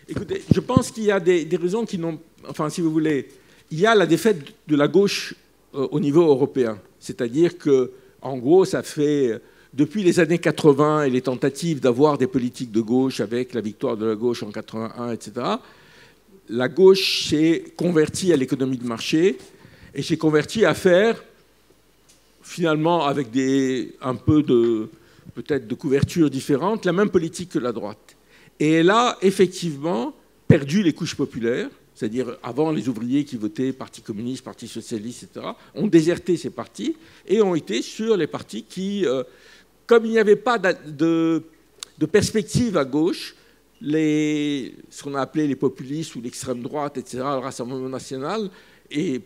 Écoutez, je pense qu'il y a des, des raisons qui n'ont... Enfin, si vous voulez, il y a la défaite de la gauche au niveau européen. C'est-à-dire que en gros, ça fait euh, depuis les années 80 et les tentatives d'avoir des politiques de gauche avec la victoire de la gauche en 81, etc., la gauche s'est convertie à l'économie de marché et s'est convertie à faire, finalement, avec des, un peu de peut-être de couverture différente, la même politique que la droite. Et elle a effectivement perdu les couches populaires c'est-à-dire, avant, les ouvriers qui votaient Parti communiste, Parti socialiste, etc., ont déserté ces partis et ont été sur les partis qui, euh, comme il n'y avait pas de, perspective à gauche, les, ce qu'on a appelé les populistes ou l'extrême droite, etc., le Rassemblement national, et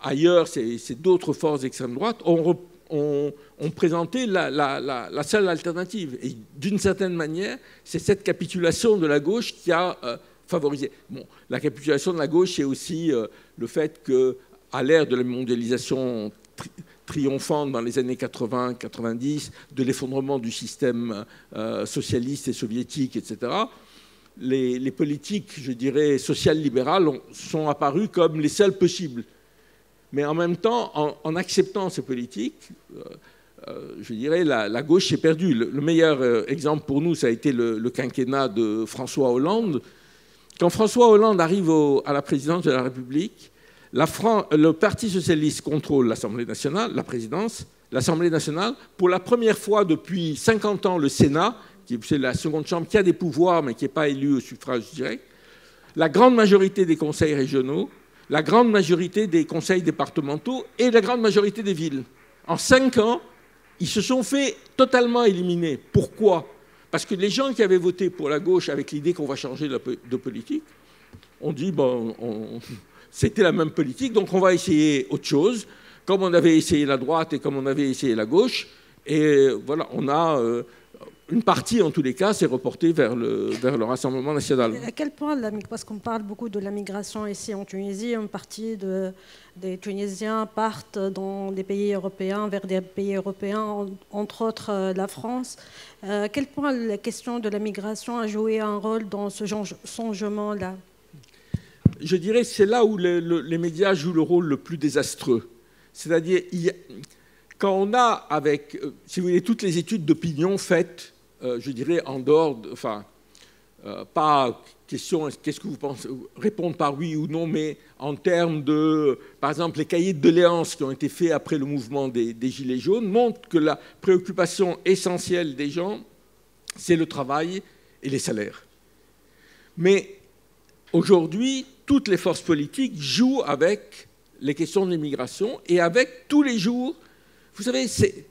ailleurs, c'est d'autres forces d'extrême droite, ont, présenté la, seule alternative. Et d'une certaine manière, c'est cette capitulation de la gauche qui a... Euh, favoriser la capitulation de la gauche, est aussi euh, le fait que, à l'ère de la mondialisation triomphante dans les années 80-90, de l'effondrement du système euh, socialiste et soviétique, etc., les, politiques, je dirais, sociales libérales sont apparues comme les seules possibles. Mais en même temps, en, acceptant ces politiques, euh, je dirais, la, gauche s'est perdue. Le, meilleur exemple pour nous, ça a été le quinquennat de François Hollande, quand François Hollande arrive à la présidence de la République, le Parti socialiste contrôle l'Assemblée nationale, la présidence, l'Assemblée nationale, pour la première fois depuis 50 ans, le Sénat, qui est la seconde chambre, qui a des pouvoirs mais qui n'est pas élu au suffrage direct, la grande majorité des conseils régionaux, la grande majorité des conseils départementaux et la grande majorité des villes. En cinq ans, ils se sont fait totalement éliminer. Pourquoi parce que les gens qui avaient voté pour la gauche avec l'idée qu'on va changer de politique, ont dit, bon, c'était la même politique, donc on va essayer autre chose, comme on avait essayé la droite et comme on avait essayé la gauche. Et voilà, on a... Euh, une partie, en tous les cas, s'est reportée vers le, Rassemblement national. À quel point, parce qu'on parle beaucoup de la migration ici en Tunisie, une partie des Tunisiens partent dans des pays européens, vers des pays européens, entre autres euh, la France. Euh, à quel point la question de la migration a joué un rôle dans ce changement-là Je dirais que c'est là où les, les médias jouent le rôle le plus désastreux. C'est-à-dire, quand on a, avec, euh, si vous voulez, toutes les études d'opinion faites euh, je dirais, en dehors, enfin, euh, pas question, qu'est-ce que vous pensez, répondre par oui ou non, mais en termes de, par exemple, les cahiers de doléances qui ont été faits après le mouvement des, des Gilets jaunes montrent que la préoccupation essentielle des gens, c'est le travail et les salaires. Mais aujourd'hui, toutes les forces politiques jouent avec les questions de l'immigration et avec tous les jours. Vous savez, c'est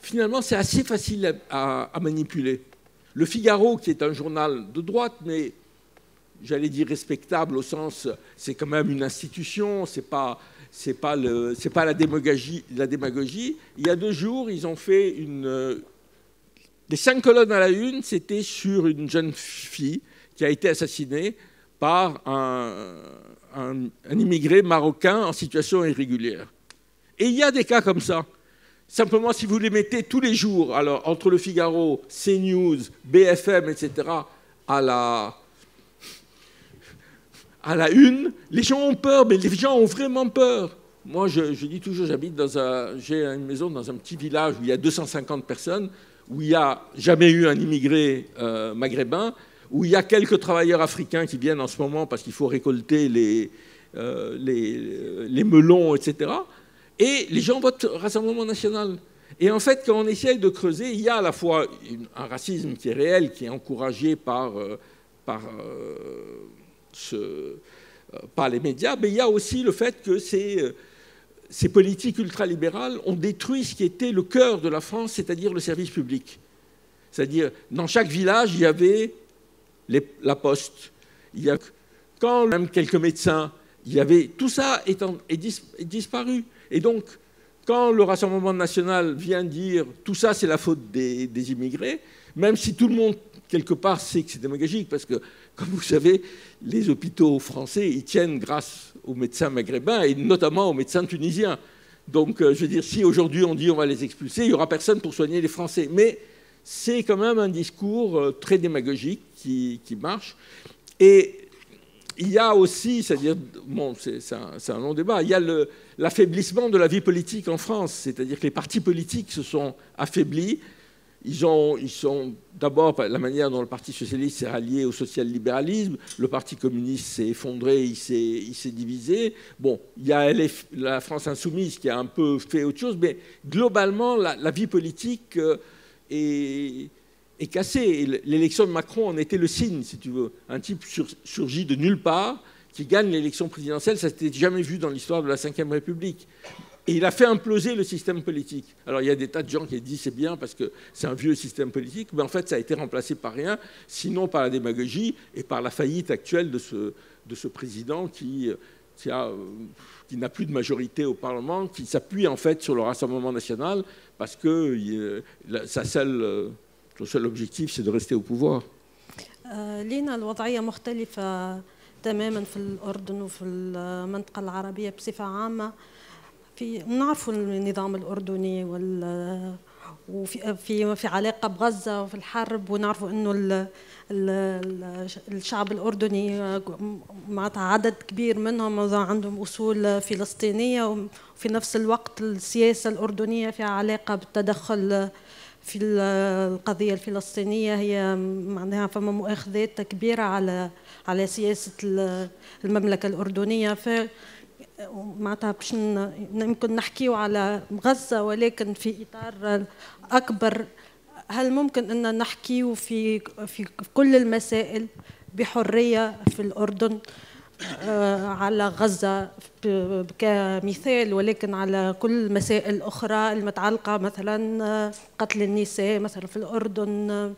finalement, c'est assez facile à, manipuler. Le Figaro, qui est un journal de droite, mais j'allais dire respectable au sens, c'est quand même une institution, c'est pas, c'est pas, le, c'est pas la, démagogie, la Il y a deux jours, ils ont fait une. Les cinq colonnes à la une, c'était sur une jeune fille qui a été assassinée par un, un immigré marocain en situation irrégulière. Et il y a des cas comme ça. Simplement, si vous les mettez tous les jours, alors entre le Figaro, CNews, BFM, etc., à la, à la une, les gens ont peur, mais les gens ont vraiment peur. Moi, je, dis toujours, j'habite dans un, j'ai une maison dans un petit village où il y a 250 personnes, où il n'y a jamais eu un immigré euh, maghrébin, où il y a quelques travailleurs africains qui viennent en ce moment parce qu'il faut récolter les, euh, les melons, etc et les gens votent Rassemblement national. Et en fait, quand on essaye de creuser, il y a à la fois un racisme qui est réel, qui est encouragé euh, euh, euh, par, les médias, mais il y a aussi le fait que ces, politiques ultralibérales ont détruit ce qui était le cœur de la France, c'est-à-dire le service public. C'est-à-dire, dans chaque village, il y avait la poste. Il y a, quand même quelques médecins, il y avait tout ça est disparu. Et donc, quand le Rassemblement national vient dire tout ça, c'est la faute des, immigrés, même si tout le monde, quelque part, sait que c'est démagogique, parce que, comme vous le savez, les hôpitaux français, ils tiennent grâce aux médecins maghrébins et notamment aux médecins tunisiens. Donc, euh, je veux dire, si aujourd'hui on dit on va les expulser, il n'y aura personne pour soigner les Français. Mais c'est quand même un discours euh, très démagogique qui marche. Et il y a aussi, c'est-à-dire, bon, c'est un, long débat, il y a l'affaiblissement de la vie politique en France, c'est-à-dire que les partis politiques se sont affaiblis. Ils, ont, sont d'abord la manière dont le Parti socialiste s'est rallié au social-libéralisme, le Parti communiste s'est effondré, il s'est divisé. Bon, il y a la France insoumise qui a un peu fait autre chose, mais globalement, la vie politique euh, est est cassé. L'élection de Macron en était le signe, si tu veux. Un type surgit de nulle part, qui gagne l'élection présidentielle, ça s'était jamais vu dans l'histoire de la Ve République. Et il a fait imploser le système politique. Alors il y a des tas de gens qui disent c'est bien parce que c'est un vieux système politique, mais en fait ça a été remplacé par rien, sinon par la démagogie et par la faillite actuelle de ce, de ce président qui, qui, n'a plus de majorité au Parlement, qui s'appuie en fait sur le Rassemblement national parce que sa seule Ton seul objectif, c'est de rester au pouvoir. آه، لينا الوضعية مختلفة تماما في الأردن وفي المنطقة العربية بصفة عامة في نعرفوا النظام الأردني وال وفي في في علاقه بغزه وفي الحرب ونعرفوا انه ال ال الشعب الاردني معناتها عدد كبير منهم عندهم اصول فلسطينيه وفي نفس الوقت السياسه الاردنيه فيها علاقه بالتدخل في القضية الفلسطينية هي معناها فما مؤاخذات كبيرة على على سياسة المملكة الأردنية ف معناتها باش يمكن نحكيو على غزة ولكن في إطار أكبر هل ممكن أن نحكيو في في كل المسائل بحرية في الأردن آه، على غزة كمثال ولكن على كل مسائل أخرى المتعلقة مثلا آه، قتل النساء مثلا في الأردن آه،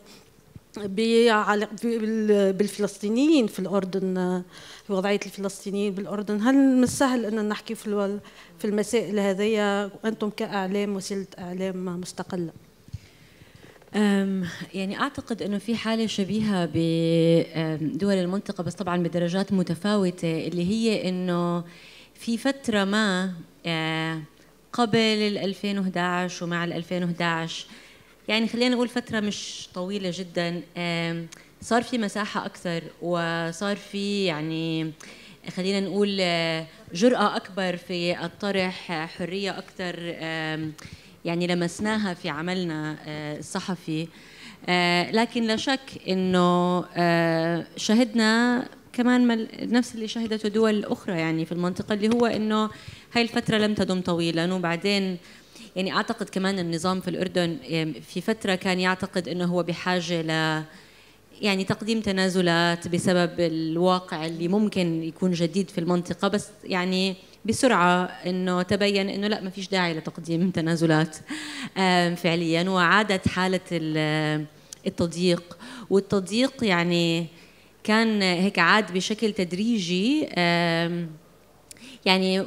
بالفلسطينيين في الأردن وضعية الفلسطينيين بالأردن هل من السهل أن نحكي في المسائل هذه أنتم كأعلام وسيلة أعلام مستقلة؟ يعني اعتقد انه في حاله شبيهه بدول المنطقه بس طبعا بدرجات متفاوته اللي هي انه في فتره ما آه، قبل ال 2011 ومع ال 2011 يعني خلينا نقول فتره مش طويله جدا صار في مساحه اكثر وصار في يعني خلينا نقول آه، جرأة أكبر في الطرح حرية أكثر يعني لمسناها في عملنا آه، الصحفي آه، لكن لا شك انه آه، شهدنا كمان نفس اللي شهدته دول اخرى يعني في المنطقه اللي هو انه هاي الفتره لم تدم طويلا وبعدين يعني اعتقد كمان النظام في الاردن في فتره كان يعتقد انه هو بحاجه ل يعني تقديم تنازلات بسبب الواقع اللي ممكن يكون جديد في المنطقه بس يعني بسرعه انه تبين انه لا ما فيش داعي لتقديم تنازلات فعليا وعادت حاله التضييق والتضييق يعني كان هيك عاد بشكل تدريجي يعني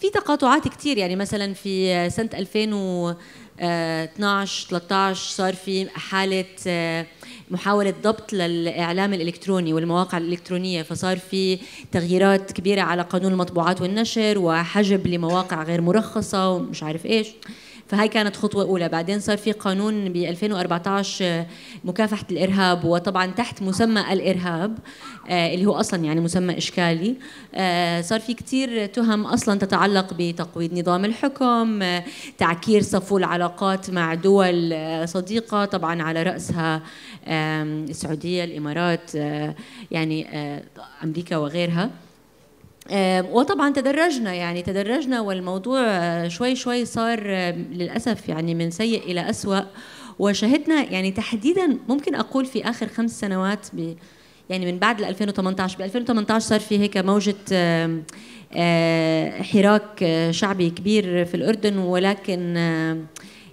في تقاطعات كثير يعني مثلا في سنه 2012 13 آه، صار في حاله آه، محاوله ضبط للاعلام الالكتروني والمواقع الالكترونيه فصار في تغييرات كبيره على قانون المطبوعات والنشر وحجب لمواقع غير مرخصه ومش عارف ايش فهي كانت خطوة أولى بعدين صار في قانون ب 2014 آه، مكافحة الإرهاب وطبعا تحت مسمى الإرهاب آه، اللي هو أصلا يعني مسمى إشكالي آه، صار في كتير تهم أصلا تتعلق بتقويض نظام الحكم تعكير صفو العلاقات مع دول صديقة طبعا على رأسها السعودية الإمارات يعني أمريكا وغيرها آه، وطبعا تدرجنا يعني تدرجنا والموضوع شوي شوي صار آه، للأسف يعني من سيء إلى أسوأ وشهدنا يعني تحديدا ممكن أقول في آخر خمس سنوات ب يعني من بعد 2018 ب 2018 صار في هيك موجة آه، حراك شعبي كبير في الأردن ولكن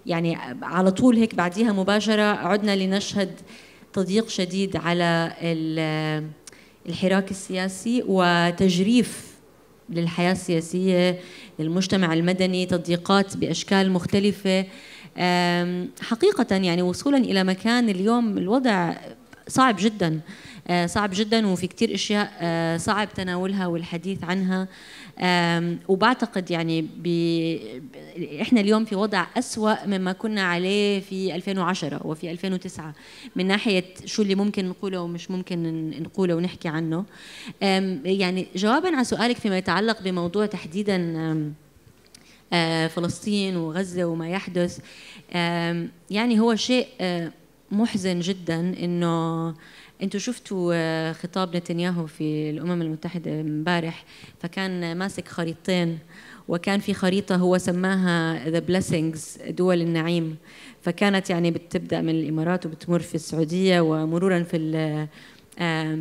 يعني على طول هيك بعديها مباشرة عدنا لنشهد تضييق شديد على الحراك السياسي وتجريف للحياة السياسية للمجتمع المدني تضييقات بأشكال مختلفة حقيقة يعني وصولا إلى مكان اليوم الوضع صعب جدا آه، صعب جدا وفي كتير اشياء آه، صعب تناولها والحديث عنها وبعتقد يعني احنا اليوم في وضع اسوا مما كنا عليه في 2010 وفي 2009 من ناحيه شو اللي ممكن نقوله ومش ممكن نقوله ونحكي عنه يعني جوابا على سؤالك فيما يتعلق بموضوع تحديدا آه، فلسطين وغزه وما يحدث يعني هو شيء محزن جدا انه انتم شفتوا آه، خطاب نتنياهو في الامم المتحده امبارح فكان ماسك خريطتين وكان في خريطه هو سماها ذا بليسنجز دول النعيم فكانت يعني بتبدا من الامارات وبتمر في السعوديه ومرورا في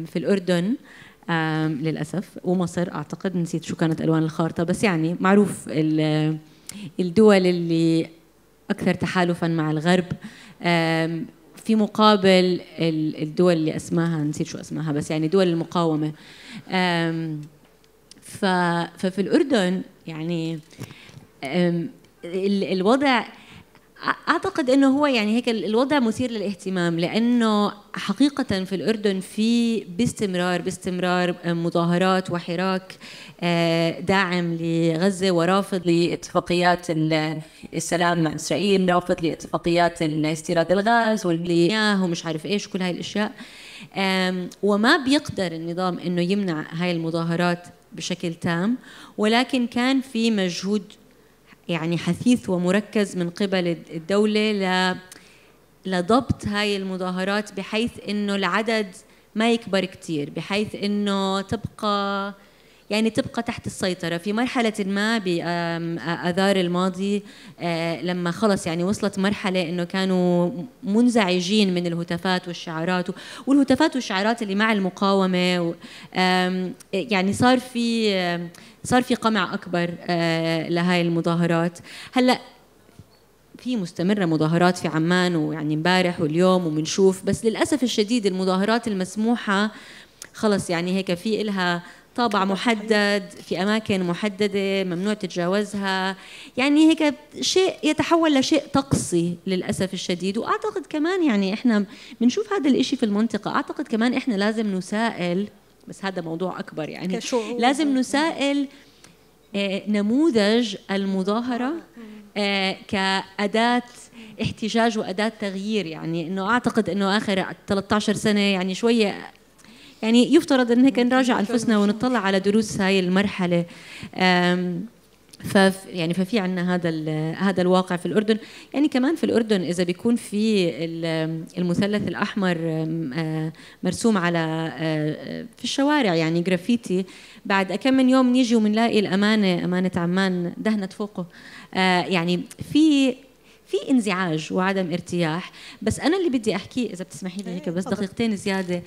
في الاردن للاسف ومصر اعتقد نسيت شو كانت الوان الخارطه بس يعني معروف الدول اللي اكثر تحالفا مع الغرب في مقابل الدول اللي اسماها نسيت شو اسماها بس يعني دول المقاومه ففي الاردن يعني الوضع اعتقد انه هو يعني هيك الوضع مثير للاهتمام لانه حقيقه في الاردن في باستمرار باستمرار آه، مظاهرات وحراك آه، داعم لغزه ورافض لاتفاقيات السلام مع اسرائيل رافض لاتفاقيات استيراد الغاز والمياه ومش عارف ايش كل هاي الاشياء وما بيقدر النظام انه يمنع هاي المظاهرات بشكل تام ولكن كان في مجهود يعني حثيث ومركز من قبل الدولة لضبط هاي المظاهرات بحيث انه العدد ما يكبر كثير بحيث انه تبقى يعني تبقى تحت السيطرة في مرحلة ما بآذار الماضي لما خلص يعني وصلت مرحلة أنه كانوا منزعجين من الهتافات والشعارات والهتافات والشعارات اللي مع المقاومة يعني صار في صار في قمع اكبر آه، لهاي المظاهرات هلا في مستمره مظاهرات في عمان ويعني امبارح واليوم وبنشوف بس للاسف الشديد المظاهرات المسموحه خلص يعني هيك في إلها طابع محدد في أماكن محددة ممنوع تتجاوزها يعني هيك شيء يتحول لشيء طقسي للأسف الشديد وأعتقد كمان يعني إحنا بنشوف هذا الشيء في المنطقة أعتقد كمان إحنا لازم نسائل بس هذا موضوع اكبر يعني لازم نسائل آه، نموذج المظاهره آه. آه، كاداه احتجاج واداه تغيير يعني انه اعتقد انه اخر 13 سنه يعني شويه يعني يفترض ان هيك نراجع انفسنا ونطلع على دروس هاي المرحله ف يعني ففي عندنا هذا هذا الواقع في الاردن يعني كمان في الاردن اذا بيكون في المثلث الاحمر آه، مرسوم على آه، في الشوارع يعني جرافيتي بعد كم من يوم نيجي وبنلاقي الامانه امانه عمان دهنت فوقه آه، يعني في في انزعاج وعدم ارتياح بس انا اللي بدي احكيه اذا بتسمحي لي إيه، هيك بس دقيقتين زياده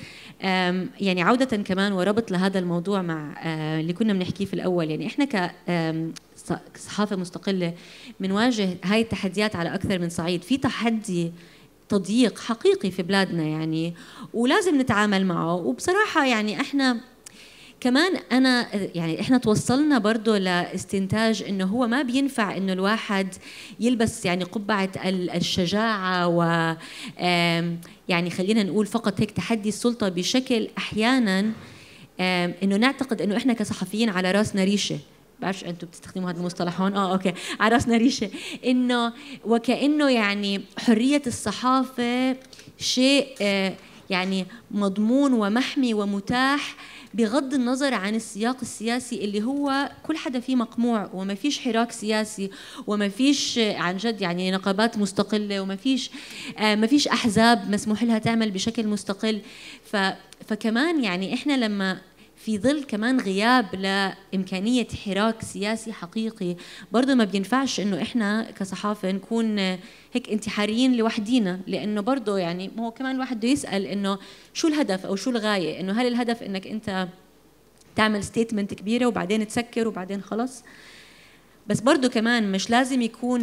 يعني عوده كمان وربط لهذا الموضوع مع اللي كنا بنحكيه في الاول يعني احنا ك صحافه مستقله بنواجه هاي التحديات على اكثر من صعيد في تحدي تضييق حقيقي في بلادنا يعني ولازم نتعامل معه وبصراحه يعني احنا كمان انا يعني احنا توصلنا برضه لاستنتاج انه هو ما بينفع انه الواحد يلبس يعني قبعه الشجاعه و يعني خلينا نقول فقط هيك تحدي السلطه بشكل احيانا انه نعتقد انه احنا كصحفيين على راسنا ريشه بعرفش انتم بتستخدموا هذا المصطلح هون اه اوكي عرفنا ريشه انه وكانه يعني حريه الصحافه شيء آه، يعني مضمون ومحمي ومتاح بغض النظر عن السياق السياسي اللي هو كل حدا فيه مقموع وما فيش حراك سياسي وما فيش آه، عن جد يعني نقابات مستقلة وما فيش آه، ما فيش أحزاب مسموح لها تعمل بشكل مستقل فكمان يعني إحنا لما في ظل كمان غياب لامكانيه حراك سياسي حقيقي برضه ما بينفعش انه احنا كصحافه نكون هيك انتحاريين لوحدينا لانه برضه يعني هو كمان الواحد بده يسال انه شو الهدف او شو الغايه انه هل الهدف انك انت تعمل ستيتمنت كبيره وبعدين تسكر وبعدين خلص بس برضه كمان مش لازم يكون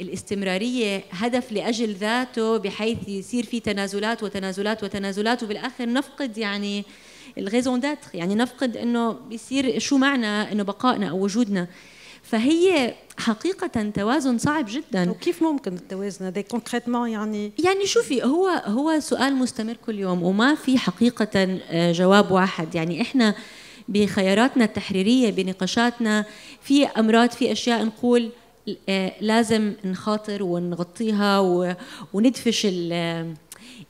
الاستمرارية هدف لأجل ذاته بحيث يصير في تنازلات وتنازلات وتنازلات وبالآخر نفقد يعني الغيزون داتر يعني نفقد انه بيصير شو معنى انه بقائنا او وجودنا فهي حقيقة توازن صعب جدا وكيف ممكن التوازن هذا كونكريتمون يعني يعني شوفي هو هو سؤال مستمر كل يوم وما في حقيقة آه، جواب واحد يعني احنا بخياراتنا التحريرية بنقاشاتنا في أمراض في أشياء نقول آه، لازم نخاطر ونغطيها وندفش آه،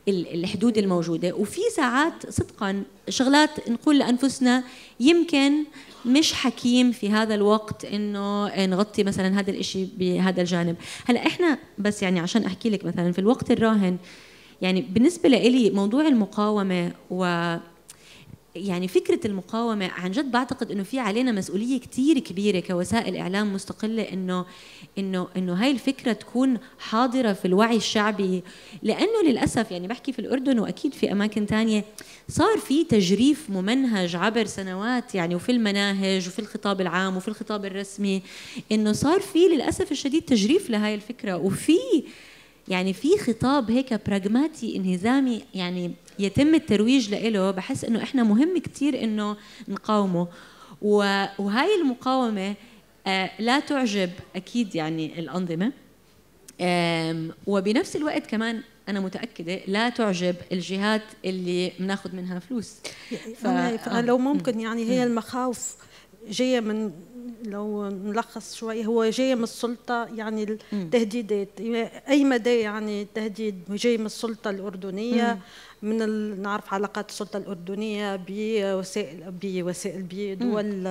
الحدود الموجوده وفي ساعات صدقا شغلات نقول لانفسنا يمكن مش حكيم في هذا الوقت انه نغطي مثلا هذا الشيء بهذا الجانب هلا احنا بس يعني عشان احكي لك مثلا في الوقت الراهن يعني بالنسبه لي موضوع المقاومه و يعني فكرة المقاومة عن جد بعتقد انه في علينا مسؤولية كثير كبيرة كوسائل اعلام مستقلة انه انه انه هاي الفكرة تكون حاضرة في الوعي الشعبي لانه للاسف يعني بحكي في الاردن واكيد في اماكن ثانية صار في تجريف ممنهج عبر سنوات يعني وفي المناهج وفي الخطاب العام وفي الخطاب الرسمي انه صار في للاسف الشديد تجريف لهاي الفكرة وفي يعني في خطاب هيك براغماتي انهزامي يعني يتم الترويج له بحس انه احنا مهم كثير انه نقاومه وهاي المقاومه آه، لا تعجب اكيد يعني الانظمه وبنفس الوقت كمان انا متاكده لا تعجب الجهات اللي بناخذ منها فلوس يعني ف... أنا آه. لو ممكن يعني هي المخاوف جايه من لو نلخص شوي هو جاي من السلطة يعني التهديدات أي مدى يعني التهديد جاي من السلطة الأردنية من نعرف علاقات السلطة الأردنية بوسائل بوسائل بدول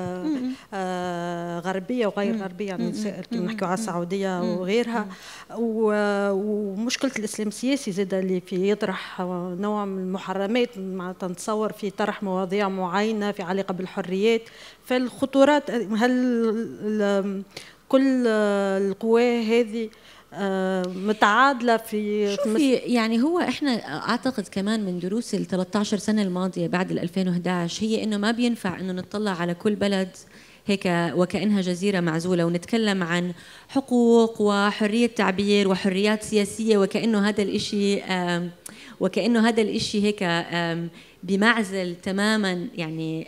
آه، غربية وغير غربية يعني نحكي نحكيو على السعودية وغيرها ومشكلة الإسلام السياسي زاد اللي في يطرح نوع من المحرمات معناتها نتصور في طرح مواضيع معينة في علاقة بالحريات فالخطورات هل كل القوى هذه آه، متعادله في شوفي يعني هو احنا اعتقد كمان من دروس ال 13 سنه الماضيه بعد ال 2011 هي انه ما بينفع انه نطلع على كل بلد هيك وكأنها جزيرة معزولة ونتكلم عن حقوق وحرية تعبير وحريات سياسية وكأنه هذا الإشي وكأنه هذا الإشي هيك بمعزل تماما يعني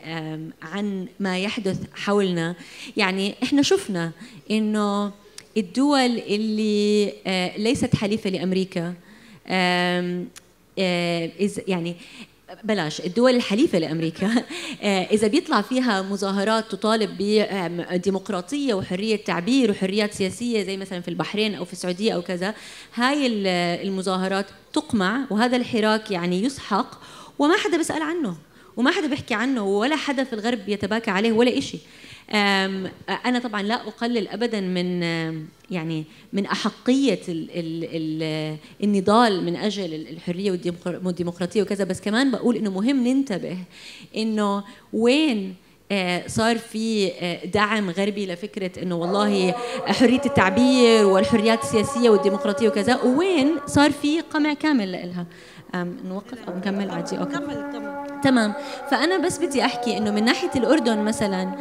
عن ما يحدث حولنا يعني احنا شفنا انه الدول اللي آه، ليست حليفه لامريكا آه، يعني بلاش الدول الحليفة لأمريكا آه، إذا بيطلع فيها مظاهرات تطالب بديمقراطية وحرية تعبير وحريات سياسية زي مثلا في البحرين أو في السعودية أو كذا هاي المظاهرات تقمع وهذا الحراك يعني يسحق وما حدا بيسال عنه وما حدا بيحكي عنه ولا حدا في الغرب يتباكى عليه ولا شيء أنا طبعا لا أقلل أبدا من يعني من أحقية ال ال ال النضال من أجل الحرية والديمقراطية وكذا بس كمان بقول إنه مهم ننتبه إنه وين آه، صار في آه، دعم غربي لفكرة أنه والله حرية التعبير والحريات السياسية والديمقراطية وكذا وين صار في قمع كامل لها نوقف او نكمل عادي اوكي تمام تمام فانا بس بدي احكي انه من ناحيه الاردن مثلا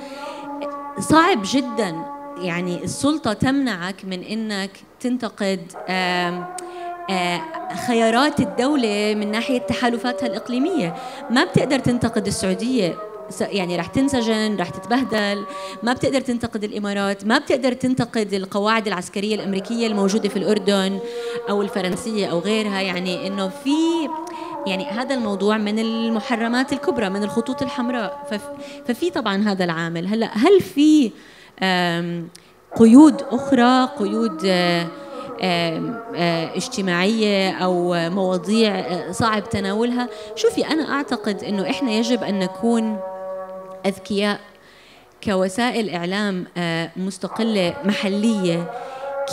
صعب جدا يعني السلطه تمنعك من انك تنتقد آم خيارات الدولة من ناحية تحالفاتها الإقليمية ما بتقدر تنتقد السعودية يعني رح تنسجن رح تتبهدل ما بتقدر تنتقد الإمارات ما بتقدر تنتقد القواعد العسكرية الأمريكية الموجودة في الأردن أو الفرنسية أو غيرها يعني إنه في يعني هذا الموضوع من المحرمات الكبرى من الخطوط الحمراء ففي طبعا هذا العامل هلا هل في قيود أخرى قيود اجتماعية أو مواضيع صعب تناولها شوفي أنا أعتقد أنه إحنا يجب أن نكون أذكياء كوسائل إعلام آه، مستقلة محلية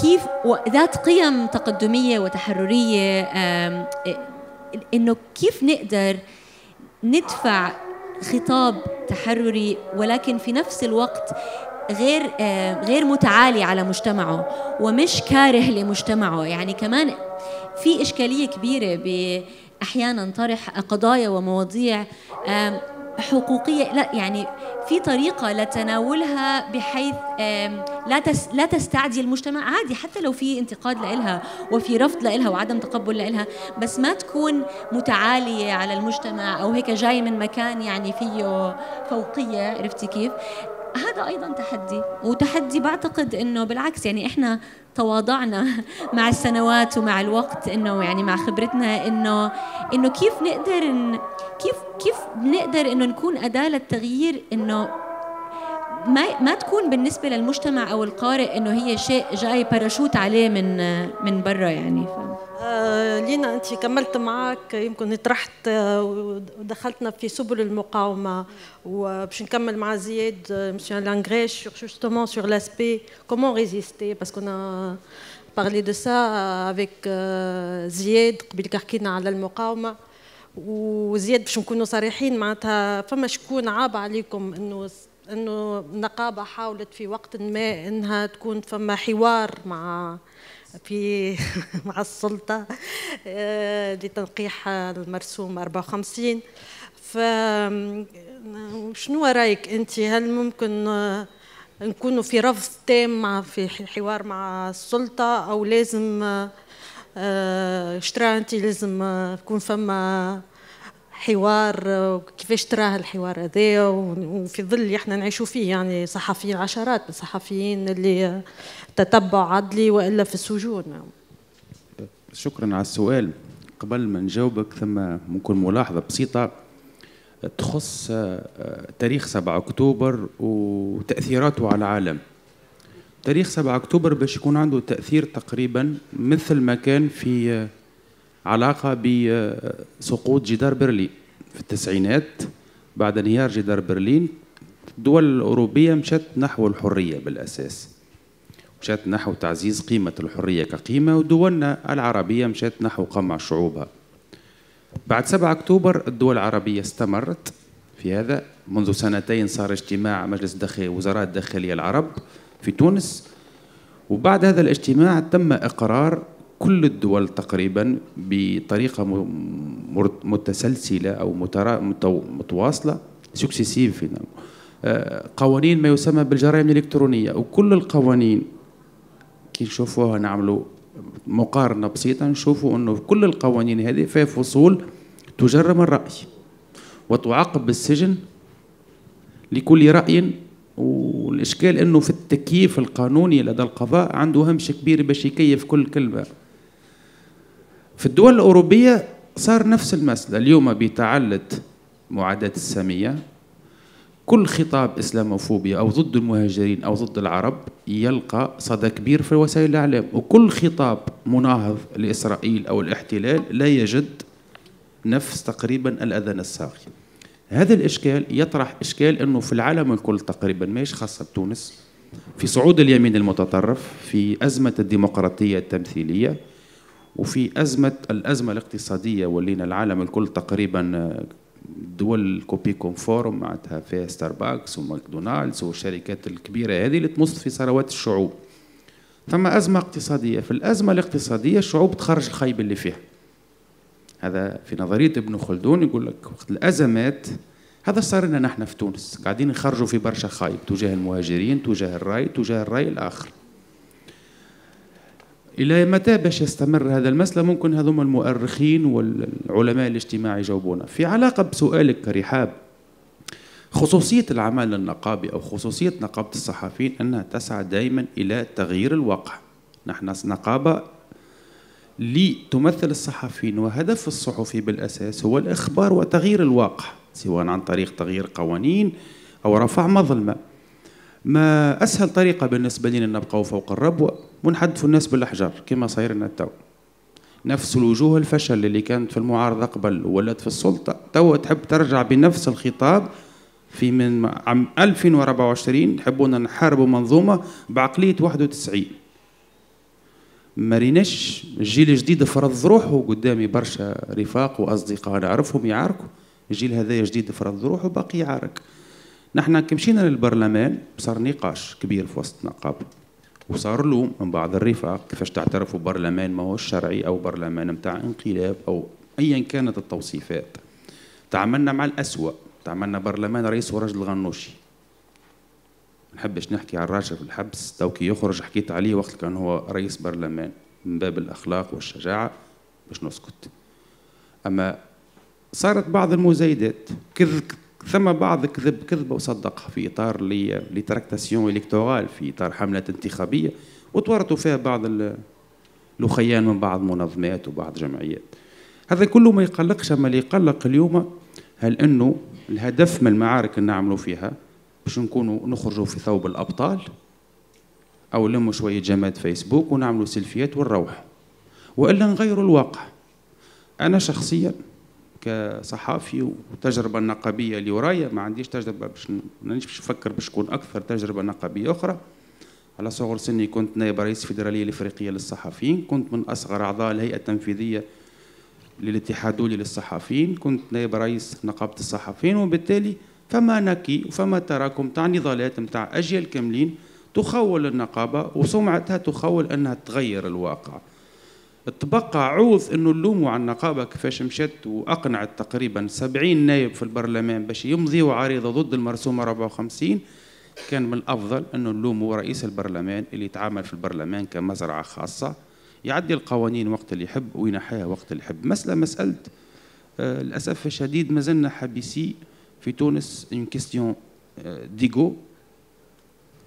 كيف وذات قيم تقدمية وتحررية إنه كيف نقدر ندفع خطاب تحرري ولكن في نفس الوقت غير آه، غير متعالي على مجتمعه ومش كاره لمجتمعه يعني كمان في إشكالية كبيرة باحيانا احيانا طرح قضايا ومواضيع حقوقيه لا يعني في طريقه لتناولها بحيث لا لا تستعدي المجتمع عادي حتى لو في انتقاد لإلها وفي رفض لإلها وعدم تقبل لإلها بس ما تكون متعاليه على المجتمع او هيك جاي من مكان يعني فيه فوقيه عرفتي كيف هذا ايضا تحدي وتحدي بعتقد انه بالعكس يعني احنا تواضعنا مع السنوات ومع الوقت انه يعني مع خبرتنا انه انه كيف نقدر إن كيف كيف بنقدر انه نكون اداه للتغيير انه ما ما تكون بالنسبه للمجتمع او القارئ انه هي شيء جاي باراشوت عليه من من برا يعني ف... آه لينا انت كملت معك يمكن طرحت آه، ودخلتنا في سبل المقاومه وباش نكمل مع زياد مسيو لانغريش جوستومون سور لاسبي كومون ريزيستي باسكو انا بارلي دو سا افيك زياد قبل حكينا على المقاومه وزياد باش نكونوا صريحين معناتها فما شكون عاب عليكم انه انه النقابه حاولت في وقت ما انها تكون فما حوار مع في مع السلطه آه، لتنقيح المرسوم 54 فشنو رايك انت هل ممكن نكونوا في رفض تام مع في حوار مع السلطه او لازم آه، اشترى انت لازم يكون فما حوار وكيفاش تراه الحوار هذا وفي ظل اللي احنا نعيشوا فيه يعني صحفيين عشرات من الصحفيين اللي تتبع عدلي والا في السجون شكرا على السؤال قبل ما نجاوبك ثم ممكن ملاحظه بسيطه تخص آه، تاريخ 7 اكتوبر وتاثيراته على العالم تاريخ 7 اكتوبر باش يكون عنده تاثير تقريبا مثل ما كان في آه، علاقة بسقوط جدار برلين في التسعينات بعد انهيار جدار برلين الدول الأوروبية مشت نحو الحرية بالأساس مشت نحو تعزيز قيمة الحرية كقيمة ودولنا العربية مشت نحو قمع شعوبها بعد 7 أكتوبر الدول العربية استمرت في هذا منذ سنتين صار اجتماع مجلس داخل وزراء الداخلية العرب في تونس وبعد هذا الاجتماع تم إقرار كل الدول تقريبا بطريقة متسلسلة أو متواصلة سكسيسيف آه، قوانين ما يسمى بالجرائم الإلكترونية وكل القوانين كي نشوفوها نعملوا مقارنة بسيطة نشوفوا أنه كل القوانين هذه فيها فصول تجرم الرأي وتعاقب بالسجن لكل رأي والإشكال أنه في التكييف القانوني لدى القضاء عنده همش كبير باش يكيف كل كلمة في الدول الأوروبية صار نفس المسألة اليوم بتعلد معاداة السامية كل خطاب اسلاموفوبيا او ضد المهاجرين او ضد العرب يلقى صدى كبير في وسائل الاعلام وكل خطاب مناهض لاسرائيل او الاحتلال لا يجد نفس تقريبا الاذان الساقي هذا الاشكال يطرح اشكال انه في العالم الكل تقريبا ماهيش خاصه بتونس في صعود اليمين المتطرف في ازمه الديمقراطيه التمثيليه وفي أزمة الأزمة الاقتصادية ولينا العالم الكل تقريبا آه، دول كوبي كونفورم معناتها فيها ستاربكس وماكدونالدز والشركات الكبيرة هذه اللي تمص في ثروات الشعوب ثم أزمة اقتصادية في الأزمة الاقتصادية الشعوب تخرج الخيب اللي فيها هذا في نظرية ابن خلدون يقول لك وقت الأزمات هذا صار لنا نحن في تونس قاعدين نخرجوا في برشا خايب تجاه المهاجرين تجاه الرأي تجاه الرأي الآخر الى متى باش يستمر هذا المسألة ممكن هذوما المؤرخين والعلماء الاجتماعي يجاوبونا في علاقة بسؤالك كرحاب خصوصية العمل النقابي أو خصوصية نقابة الصحفيين أنها تسعى دائما إلى تغيير الواقع نحن نقابة لتمثل الصحفيين وهدف الصحفي بالأساس هو الإخبار وتغيير الواقع سواء عن طريق تغيير قوانين أو رفع مظلمة ما اسهل طريقه بالنسبه لنا نبقاو فوق الربوة ونحدفوا الناس بالاحجار كما صاير لنا تو نفس الوجوه الفشل اللي كانت في المعارضه قبل ولات في السلطه تو تحب ترجع بنفس الخطاب في من عام 2024 تحبونا نحاربوا منظومه بعقليه 91 ما ريناش الجيل الجديد فرض روحه قدامي برشا رفاق واصدقاء نعرفهم يعاركوا الجيل هذايا جديد فرض روحه باقي يعارك نحن مشينا للبرلمان صار نقاش كبير في وسط النقابه وصار له من بعض الرفاق كيفاش تعترفوا برلمان ما هو شرعي او برلمان متاع انقلاب او ايا كانت التوصيفات تعاملنا مع الأسوأ تعاملنا برلمان رئيس رجل الغنوشي نحبش نحكي على الراجل في الحبس كي يخرج حكيت عليه وقت كان هو رئيس برلمان من باب الأخلاق والشجاعة باش نسكت أما صارت بعض المزايدات كذ ثم بعض كذب كذبه وصدقها في اطار لي تراكتاسيون الكتورال في اطار حملات انتخابيه وتورطوا فيها بعض الخيان من بعض منظمات وبعض جمعيات هذا كله ما يقلقش اما اللي يقلق اليوم هل انه الهدف من المعارك اللي نعملوا فيها باش نكونوا نخرجوا في ثوب الابطال او نلموا شويه جماد فيسبوك ونعملوا سيلفيات ونروح والا نغيروا الواقع انا شخصيا كصحافي وتجربة نقابية اللي ورايا ما عنديش تجربة باش مانيش باش نفكر باش نكون أكثر تجربة نقابية أخرى على صغر سني كنت نائب رئيس الفيدرالية الإفريقية للصحفيين كنت من أصغر أعضاء الهيئة التنفيذية للاتحاد الدولي للصحفيين كنت نائب رئيس نقابة الصحفيين وبالتالي فما نكي وفما تراكم تاع نضالات تاع أجيال كاملين تخول النقابة وسمعتها تخول أنها تغير الواقع تبقى عوض انه نلوموا على النقابه كيفاش مشت واقنعت تقريبا 70 نائب في البرلمان باش يمضيوا عريضه ضد المرسومه 54 كان من الافضل انه نلوموا رئيس البرلمان اللي يتعامل في البرلمان كمزرعه خاصه يعدي القوانين وقت اللي يحب وينحيها وقت اللي يحب مساله مساله آه، للاسف الشديد مازلنا حبيسي في تونس اون كيستيون ديغو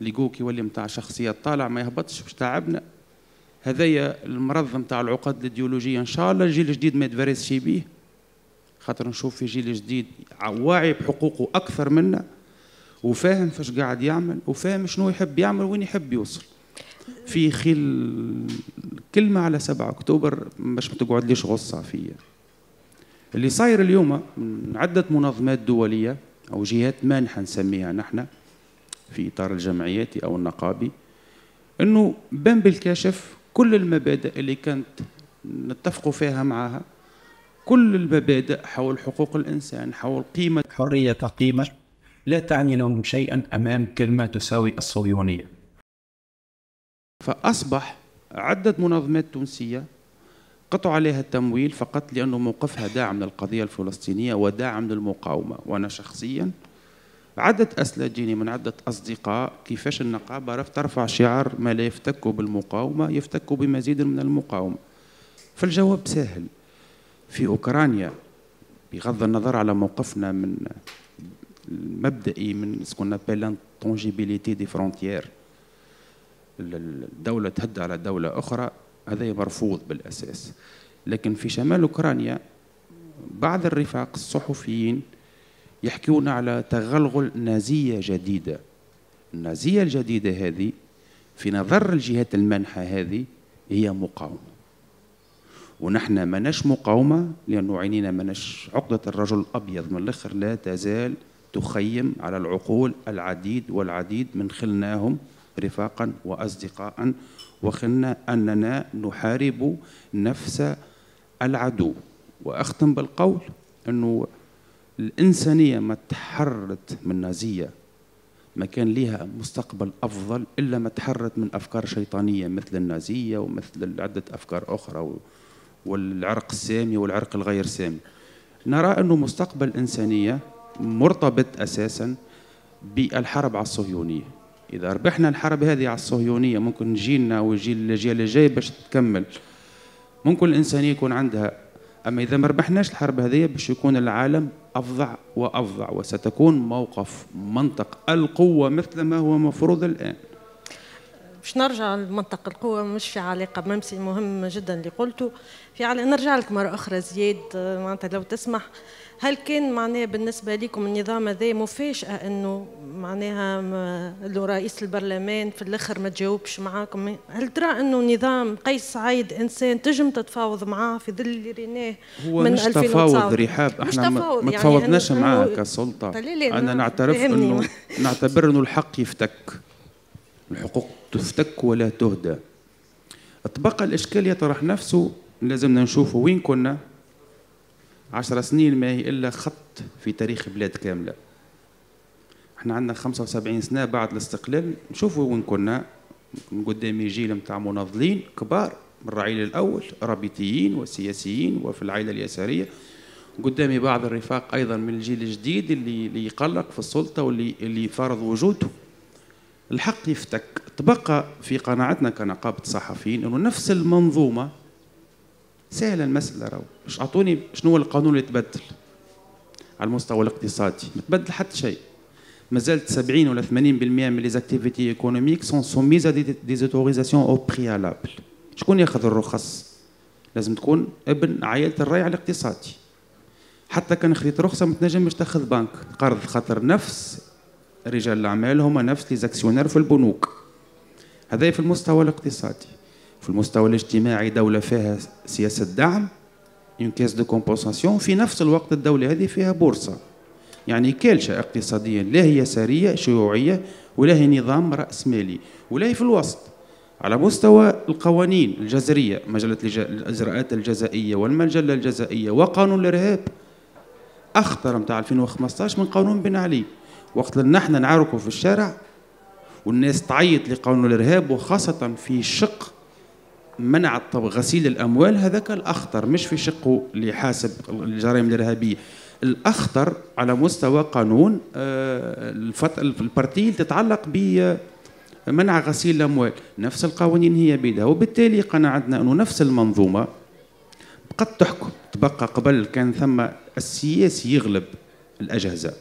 ليغو كي نتاع شخصيات طالع ما يهبطش باش تعبنا هذايا المرض نتاع العقد الايديولوجيه ان شاء الله الجيل الجديد ما يتفرسش بيه خاطر نشوف في جيل جديد واعي بحقوقه اكثر منا وفاهم فاش قاعد يعمل وفاهم شنو يحب يعمل وين يحب يوصل في خل كلمه على 7 اكتوبر باش ما تقعد ليش غصه فيا اللي صاير اليوم من عده منظمات دوليه او جهات مانحه نسميها نحن في اطار الجمعيات او النقابي انه بام بالكشف كل المبادئ اللي كانت نتفقوا فيها معها كل المبادئ حول حقوق الإنسان حول قيمة حرية قيمة لا تعني لهم شيئا أمام كلمة تساوي الصهيونية فأصبح عدة منظمات تونسية قطعوا عليها التمويل فقط لأنه موقفها داعم للقضية الفلسطينية وداعم للمقاومة وأنا شخصياً عدة أسئلة جيني من عدة أصدقاء كيفاش النقابة عرفت ترفع شعار ما لا يفتك بالمقاومة يفتك بمزيد من المقاومة فالجواب سهل في أوكرانيا بغض النظر على موقفنا من المبدئي من سكون بيلان تونجيبيليتي دي فرونتيير الدولة تهد على دولة أخرى هذا مرفوض بالأساس لكن في شمال أوكرانيا بعض الرفاق الصحفيين يحكيون على تغلغل نازية جديدة النازية الجديدة هذه في نظر الجهات المانحة هذه هي مقاومة ونحن ماناش مقاومة لأنه عينينا ماناش عقدة الرجل الأبيض من الآخر لا تزال تخيم على العقول العديد والعديد من خلناهم رفاقا وأصدقاء وخلنا أننا نحارب نفس العدو وأختم بالقول أنه الإنسانية ما تحررت من النازية ما كان لها مستقبل أفضل إلا ما تحررت من أفكار شيطانية مثل النازية ومثل عدة أفكار أخرى والعرق السامي والعرق الغير سامي نرى أنه مستقبل الإنسانية مرتبط أساسا بالحرب على الصهيونية إذا ربحنا الحرب هذه على الصهيونية ممكن جيلنا وجيل الأجيال الجاية باش تكمل ممكن الإنسانية يكون عندها أما إذا ما ربحناش الحرب هذه باش يكون العالم أفظع وأفظع وستكون موقف منطق القوة مثل ما هو مفروض الآن باش نرجع لمنطق القوة مش في علاقة بممسي مهم جدا اللي قلته في علاقة نرجع لك مرة أخرى زياد معناتها لو تسمح هل كان معناها بالنسبة لكم النظام هذا مفاجأة أنه معناها لو رئيس البرلمان في الآخر ما تجاوبش معاكم هل ترى أنه نظام قيس سعيد إنسان تجم تتفاوض معاه في ظل اللي ريناه هو من مش تفاوض رحاب احنا تفاوض يعني ما يعني تفاوضناش معاه كسلطة أنا نعترف أنه نعتبر أنه الحق يفتك الحقوق تفتك ولا تهدى أطبق الإشكال يطرح نفسه لازمنا نشوفه وين كنا عشر سنين ما هي إلا خط في تاريخ بلاد كاملة احنا عندنا 75 سنة بعد الاستقلال نشوفوا وين كنا قدامي جيل متاع مناضلين كبار من الرعيل الأول رابطيين وسياسيين وفي العائلة اليسارية قدامي بعض الرفاق أيضا من الجيل الجديد اللي, اللي يقلق في السلطة واللي اللي فارض وجوده الحق يفتك تبقى في قناعتنا كنقابة صحفيين أنه نفس المنظومة سهله المساله راهو مش اعطوني شنو هو القانون اللي تبدل على المستوى الاقتصادي ما تبدل حتى شيء ما زالت 70 ولا 80% من لي زاكتيفيتي ايكونوميك سون سوميز دي زوتوريزاسيون او بريالابل شكون ياخذ الرخص لازم تكون ابن عائله الريع الاقتصادي حتى كان خديت رخصه ما تنجمش تاخذ بنك قرض خاطر نفس رجال الاعمال هما نفس لي زاكسيونير في البنوك هذا في المستوى الاقتصادي في المستوى الاجتماعي دولة فيها سياسة دعم اون كاس دو كومبونساسيون في نفس الوقت الدولة هذه فيها بورصة يعني كالشة اقتصاديا لا هي يسارية شيوعية ولا هي نظام رأسمالي ولا هي في الوسط على مستوى القوانين الجزرية مجلة الإجراءات الجزائية والمجلة الجزائية وقانون الإرهاب أخطر متاع 2015 من قانون بن علي وقت اللي نحن نعاركوا في الشارع والناس تعيط لقانون الإرهاب وخاصة في شق منع الطب غسيل الاموال هذاك الاخطر مش في شقه اللي حاسب الجرائم الارهابيه الاخطر على مستوى قانون آه، الفت... البارتي تتعلق ب آه، منع غسيل الاموال نفس القوانين هي بيدها وبالتالي قناعتنا انه نفس المنظومه قد تحكم تبقى قبل كان ثم السياسي يغلب الاجهزه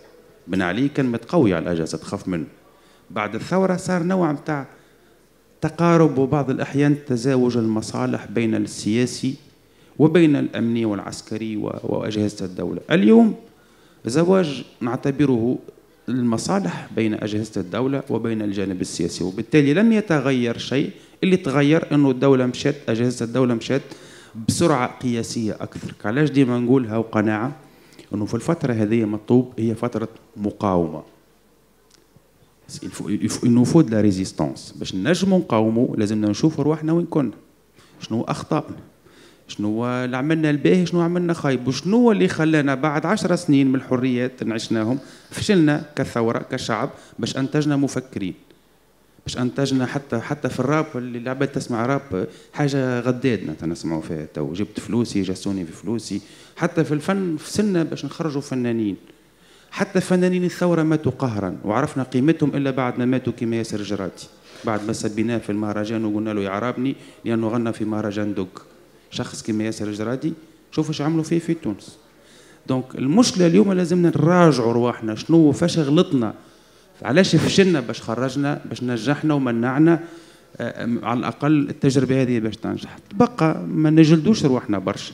بن علي كان متقوي على الاجهزه تخاف منه بعد الثوره صار نوع نتاع تقارب وبعض الأحيان تزاوج المصالح بين السياسي وبين الأمني والعسكري وأجهزة الدولة اليوم زواج نعتبره المصالح بين أجهزة الدولة وبين الجانب السياسي وبالتالي لم يتغير شيء اللي تغير أنه الدولة مشت أجهزة الدولة مشت بسرعة قياسية أكثر علاش ديما نقولها وقناعة أنه في الفترة هذه مطلوب هي فترة مقاومة il faut il nous faut de la ريزيستونس باش نجمو نقاومو لازمنا نشوفوا رواحنا وين كنا شنو اخطائنا شنو اللي عملنا الباهي شنو عملنا خايب وشنو اللي خلانا بعد عشر سنين من الحريات اللي عشناهم فشلنا كثوره كشعب باش انتجنا مفكرين باش انتجنا حتى حتى في الراب اللي العباد تسمع راب حاجه غدادنا تنسمعوا فيها تو جبت فلوسي جاسوني في فلوسي حتى في الفن في سنه باش نخرجوا فنانين حتى فنانين الثورة ماتوا قهرا وعرفنا قيمتهم إلا بعد ما ماتوا كما ياسر جراتي بعد ما سبيناه في المهرجان وقلنا له يا لأنه غنى في مهرجان دوك شخص كما ياسر جرادي شوف ايش عملوا فيه في تونس دونك المشكلة اليوم لازمنا نراجعوا رواحنا شنو فاش غلطنا علاش فشلنا باش خرجنا باش نجحنا ومنعنا آه، آه، على الأقل التجربة هذه باش تنجح تبقى ما نجلدوش رواحنا برشا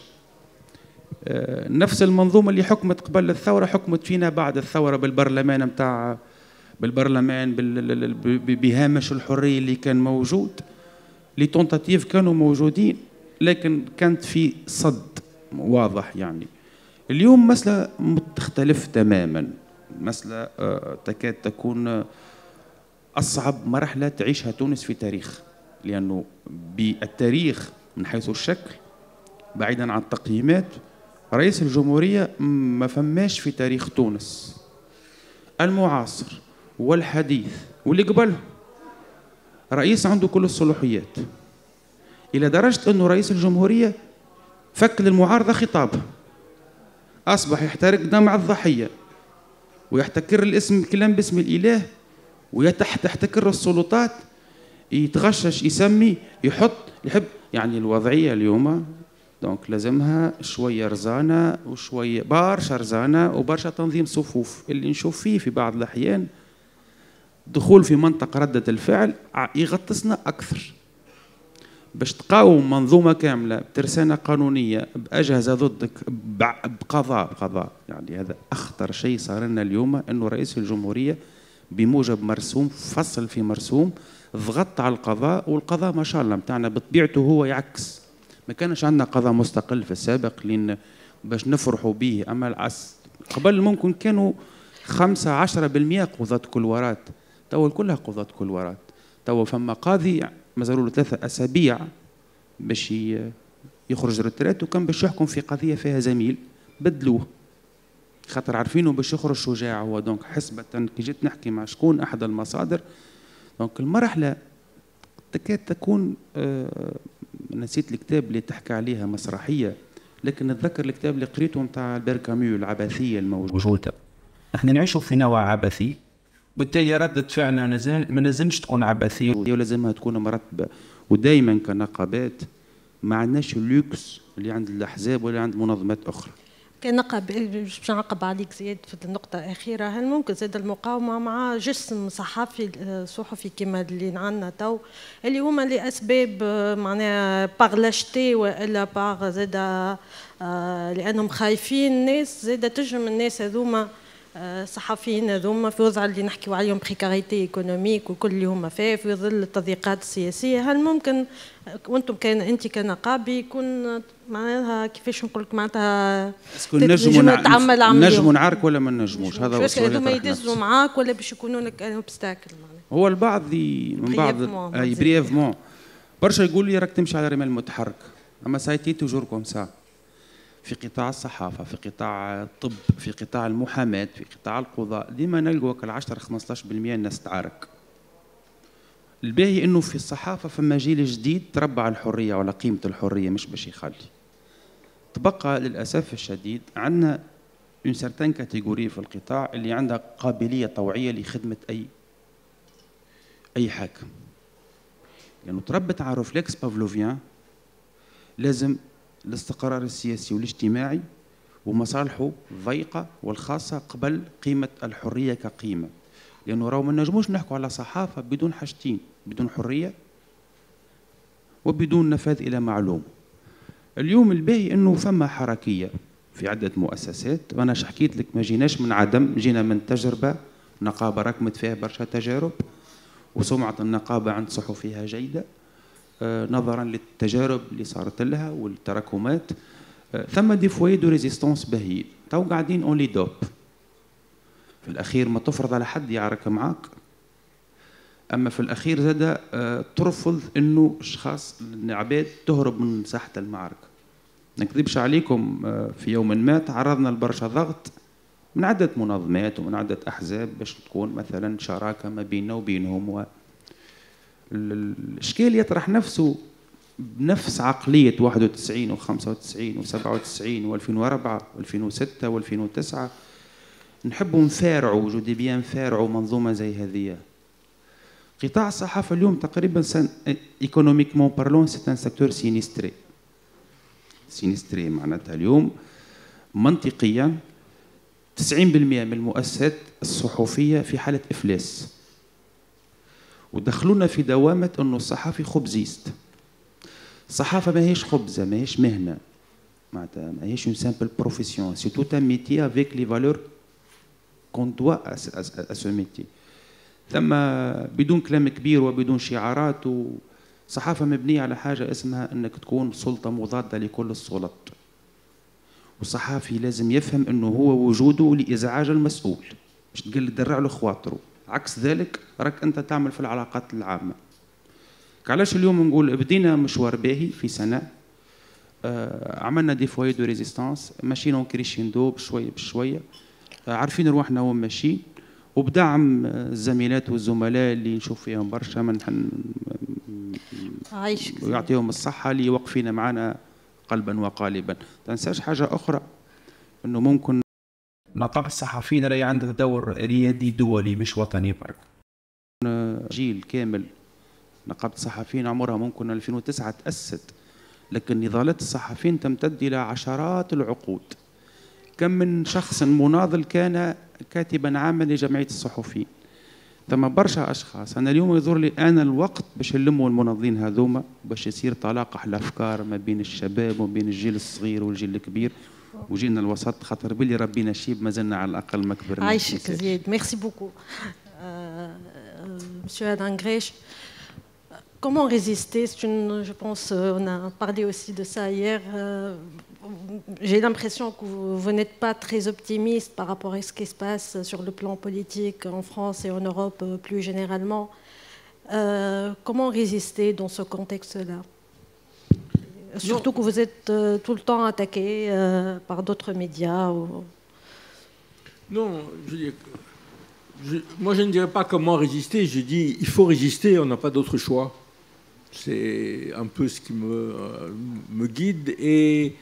آه، نفس المنظومه اللي حكمت قبل الثوره حكمت فينا بعد الثوره بالبرلمان نتاع بالبرلمان بهامش الحريه اللي كان موجود لي تونتاتيف كانوا موجودين لكن كانت في صد واضح يعني اليوم مسألة تختلف تماما مسألة آه، تكاد تكون آه، أصعب مرحلة تعيشها تونس في تاريخ لأنه بالتاريخ من حيث الشكل بعيدا عن التقييمات رئيس الجمهورية ما فماش في تاريخ تونس المعاصر والحديث واللي قبله رئيس عنده كل الصلاحيات إلى درجة أنه رئيس الجمهورية فك للمعارضة خطاب أصبح يحترق دمع الضحية ويحتكر الاسم كلام باسم الإله ويتحتكر السلطات يتغشش يسمي يحط يحب يعني الوضعية اليوم دونك لازمها شويه رزانه وشويه برشا رزانه وبرشا تنظيم صفوف اللي نشوف فيه في بعض الاحيان دخول في منطقه رده الفعل يغطسنا اكثر باش تقاوم منظومه كامله بترسانه قانونيه باجهزه ضدك بقضاء بقضاء يعني هذا اخطر شيء صار لنا اليوم انه رئيس الجمهوريه بموجب مرسوم فصل في مرسوم ضغط على القضاء والقضاء ما شاء الله بتاعنا بطبيعته هو يعكس ما كانش عندنا قضاء مستقل في السابق لين باش نفرحوا به اما العس قبل ممكن كانوا خمسة عشرة بالمئة قضاة كل ورات توا كلها قضاة كل ورات توا فما قاضي مازالوا له ثلاثة أسابيع باش يخرج رترات وكان باش يحكم في قضية فيها زميل بدلوه خاطر عارفينه باش يخرج شجاع هو دونك حسبة كي جيت نحكي مع شكون أحد المصادر دونك المرحلة تكاد تكون آه، نسيت الكتاب اللي تحكي عليها مسرحيه لكن نتذكر الكتاب اللي قريته نتاع البير كاميو العبثيه الموجوده احنا نعيشوا في نوع عبثي بالتالي ردة فعلنا نزل ما لازمش تكون عبثية ولازمها تكون مرتبة ودائما كنقابات ما عندناش اللوكس اللي عند الأحزاب ولا عند منظمات أخرى كنعقب باش نعقب عليك زياد في النقطة الأخيرة هل ممكن زاد المقاومة مع جسم صحفي آه، صحفي كما اللي عندنا تو اللي هما لأسباب آه، معناها باغ لاشتي وإلا باغ زاد آه، لأنهم خايفين الناس زاد تجم الناس هذوما صحفيين هذوما في وضع اللي نحكيو عليهم بريكاريتي ايكونوميك وكل اللي هما فيه في ظل التضييقات السياسيه هل ممكن وانتم كان انت كنقابي يكون معناها كيفاش نقول لك معناتها تكون نجموا نتعمل عمليهم نجموا نعارك ولا ما نجموش هذا هو السؤال هذوما يدزوا معاك ولا باش يكونوا لك اوبستاكل هو البعض من بعض بريفمون برشا يقول لي راك تمشي على رمال متحرك اما سايتي توجور كوم سا في قطاع الصحافه في قطاع الطب في قطاع المحاماه في قطاع القضاء ديما نلقوا كل 10 15% الناس تعارك الباهي انه في الصحافه فما جيل جديد تربى على الحريه وعلى قيمه الحريه مش باش يخلي تبقى للاسف الشديد عندنا اون سارتان كاتيجوري في القطاع اللي عندها قابليه طوعيه لخدمه اي اي حاكم لانه يعني تربت على رفلكس بافلوفيان لازم الاستقرار السياسي والاجتماعي ومصالحه الضيقة والخاصة قبل قيمة الحرية كقيمة لأنه راهو ما نجموش نحكوا على صحافة بدون حاجتين بدون حرية وبدون نفاذ إلى معلوم اليوم الباهي أنه فما حركية في عدة مؤسسات وأنا شحكيت لك ما جيناش من عدم جينا من تجربة نقابة ركمت فيها برشا تجارب وسمعة النقابة عند صحفيها جيدة آه، نظرا للتجارب اللي صارت لها والتراكمات آه، ثم دي فوي دو ريزيستونس بهيد تو قاعدين اونلي دوب في الاخير ما تفرض على حد يعرك معاك اما في الاخير زاد آه، ترفض انه اشخاص العباد تهرب من ساحه المعركه نكذبش عليكم في يوم ما تعرضنا لبرشا ضغط من عدة منظمات ومن عدة أحزاب باش تكون مثلا شراكة ما بيننا وبينهم و... الاشكال يطرح نفسه بنفس عقلية 91 و95 و97 و2004 و2006 و2009 نحبوا نفارعوا جودي بيان نفارعوا منظومة زي هذه قطاع الصحافة اليوم تقريبا سن... ايكونوميك مون بارلون سي ان سيكتور سينيستري سينيستري معناتها اليوم منطقيا 90% من المؤسسات الصحفية في حالة إفلاس ودخلونا في دوامة أنه الصحافي خبزيست الصحافة ماهيش خبزة ماهيش مهنة معناتها ماهيش اون سامبل بروفيسيون سي توت ان ميتي افيك لي فالور كون دوا سو ميتي ثم بدون كلام كبير وبدون شعارات صحافة مبنية على حاجة اسمها أنك تكون سلطة مضادة لكل السلط والصحافي لازم يفهم أنه هو وجوده لإزعاج المسؤول باش تقل تدرع له خواطره عكس ذلك راك انت تعمل في العلاقات العامه علاش اليوم نقول بدينا مشوار باهي في سنه آه عملنا دي فواي دو ريزيستانس ماشيين كريشيندو بشويه بشويه آه عارفين روحنا وين ماشيين وبدعم الزميلات والزملاء اللي نشوف فيهم برشا من حن ويعطيهم الصحة اللي واقفين معنا قلبا وقالبا تنساش حاجة أخرى أنه ممكن نطاق الصحفيين راهي عندها دور ريادي دولي مش وطني برك جيل كامل نقابة الصحفيين عمرها ممكن 2009 تأسست لكن نضالات الصحفيين تمتد إلى عشرات العقود كم من شخص مناضل كان كاتبا عاما لجمعية الصحفيين ثم برشا أشخاص أنا اليوم يظهر لي أنا الوقت باش نلموا المناضلين هذوما باش يصير تلاقح الأفكار ما بين الشباب وما بين الجيل الصغير والجيل الكبير Merci beaucoup. خاطر Alain Grech. comment résister une, Je pense, euh, on a parlé aussi de ça hier. Euh, j'ai l'impression que vous, n'êtes pas très optimiste par rapport à ce qui se passe sur le plan politique en France et en Europe euh, plus généralement. comment résister dans ce contexte-là euh, surtout que vous êtes euh, tout le temps attaqué euh, par d'autres médias. Non, je, moi je ne dirais pas comment résister. Je dis il faut résister, on n'a pas d'autre choix. C'est un peu ce qui me, guide. Et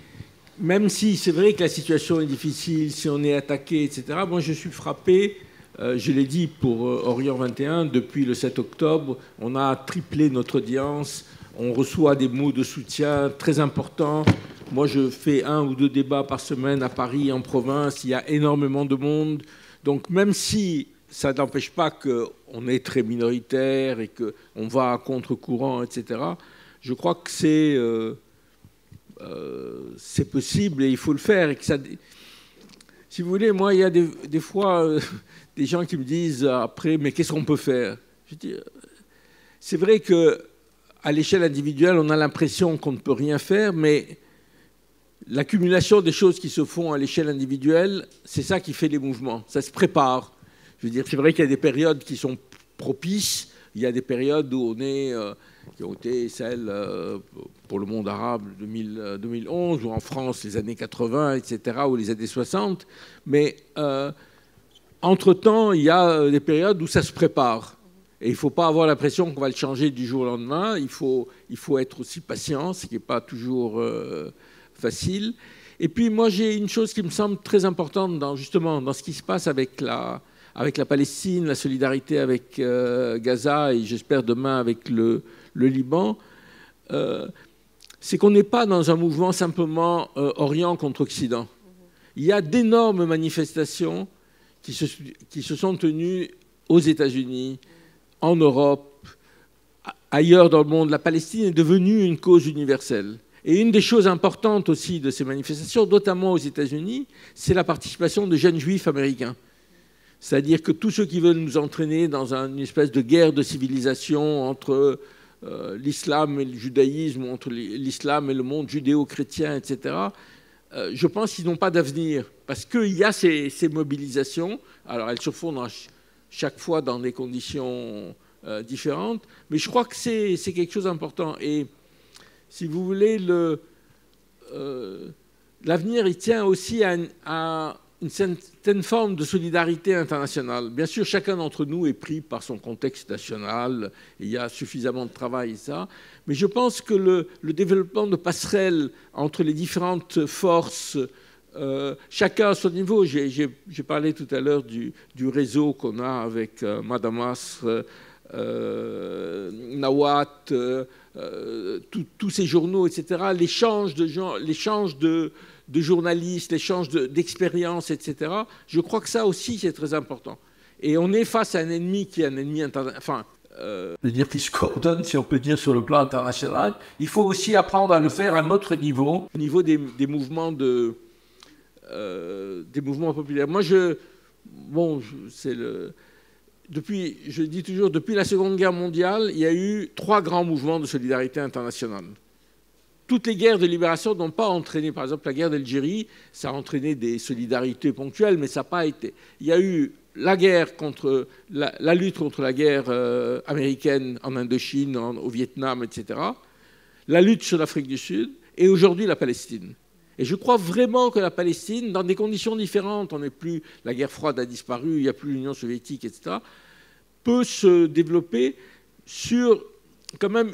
même si c'est vrai que la situation est difficile, si on est attaqué, etc., moi je suis frappé je l'ai dit pour Orion Orient 21, depuis le 7 octobre, on a triplé notre audience. On reçoit des mots de soutien très importants. Moi, je fais un ou deux débats par semaine à Paris, en province. Il y a énormément de monde. Donc, même si ça n'empêche pas qu'on est très minoritaire et qu'on va à contre-courant, etc., je crois que euh, euh, c'est possible et il faut le faire. Si vous voulez, moi, il y a des, fois euh, des gens qui me disent après, mais qu'est-ce qu'on peut faire Je c'est vrai que à l'échelle individuelle, on a l'impression qu'on ne peut rien faire, mais l'accumulation des choses qui se font à l'échelle individuelle, c'est ça qui fait les mouvements. Ça se prépare. Je veux dire, c'est vrai qu'il y a des périodes qui sont propices. Il y a des périodes où on est, euh, qui ont été celles euh, pour le monde arabe 2000, 2011, euh, ou en France les années 80, etc., ou les années 60. Mais entre-temps, il y a des périodes où ça se prépare. Et il ne faut pas avoir l'impression qu'on va le changer du jour au lendemain. Il faut, il faut être aussi patient, ce qui n'est pas toujours euh, facile. Et puis moi, j'ai une chose qui me semble très importante dans, justement dans ce qui se passe avec la, avec la Palestine, la solidarité avec euh, Gaza et j'espère demain avec le, Liban. Euh, c'est qu'on n'est pas dans un mouvement simplement Orient contre Occident. Il y a d'énormes manifestations qui se, qui se sont tenues aux États-Unis, en Europe, ailleurs dans le monde, la Palestine est devenue une cause universelle. Et une des choses importantes aussi de ces manifestations, notamment aux États-Unis, c'est la participation de jeunes juifs américains. C'est-à-dire que tous ceux qui veulent nous entraîner dans une espèce de guerre de civilisation entre euh, l'islam et le judaïsme, entre l'islam et le monde judéo-chrétien, etc., euh, je pense qu'ils n'ont pas d'avenir. Parce qu'il y a ces, ces, mobilisations. Alors elles se font dans chaque fois dans des conditions euh, différentes. Mais je crois que c'est quelque chose d'important. Et si vous voulez, euh, l'avenir, euh, il tient aussi à, une certaine forme de solidarité internationale. Bien sûr, chacun d'entre nous est pris par son contexte national, il y a suffisamment de travail ça, mais je pense que le, le développement de passerelles entre les différentes forces euh, chacun à son niveau. J'ai parlé tout à l'heure du, réseau qu'on a avec euh, Madame Madamas, euh, Nawat, tous ces journaux, etc. L'échange de gens, l'échange de, de, journalistes, l'échange d'expériences, etc. Je crois que ça aussi c'est très important. Et on est face à un ennemi qui est un ennemi international. Enfin, dire qu'il se coordonne, si on peut dire, sur le plan international. Il faut aussi apprendre à le faire à autre niveau. Au niveau des mouvements de, euh, des mouvements populaires. Moi, je, bon, c'est le, depuis, je dis toujours, depuis la Seconde Guerre mondiale, il y a eu trois grands mouvements de solidarité internationale. Toutes les guerres de libération n'ont pas entraîné, par exemple, la guerre d'Algérie, ça a entraîné des solidarités ponctuelles, mais ça n'a pas été. Il y a eu la guerre contre la, lutte contre la guerre euh, américaine en Indochine, au Vietnam, etc. La lutte sur l'Afrique du Sud et aujourd'hui la Palestine. Et je crois vraiment que la Palestine, dans des conditions différentes, on n'est plus, la guerre froide a disparu, il n'y a plus l'Union soviétique, etc., peut se développer sur quand même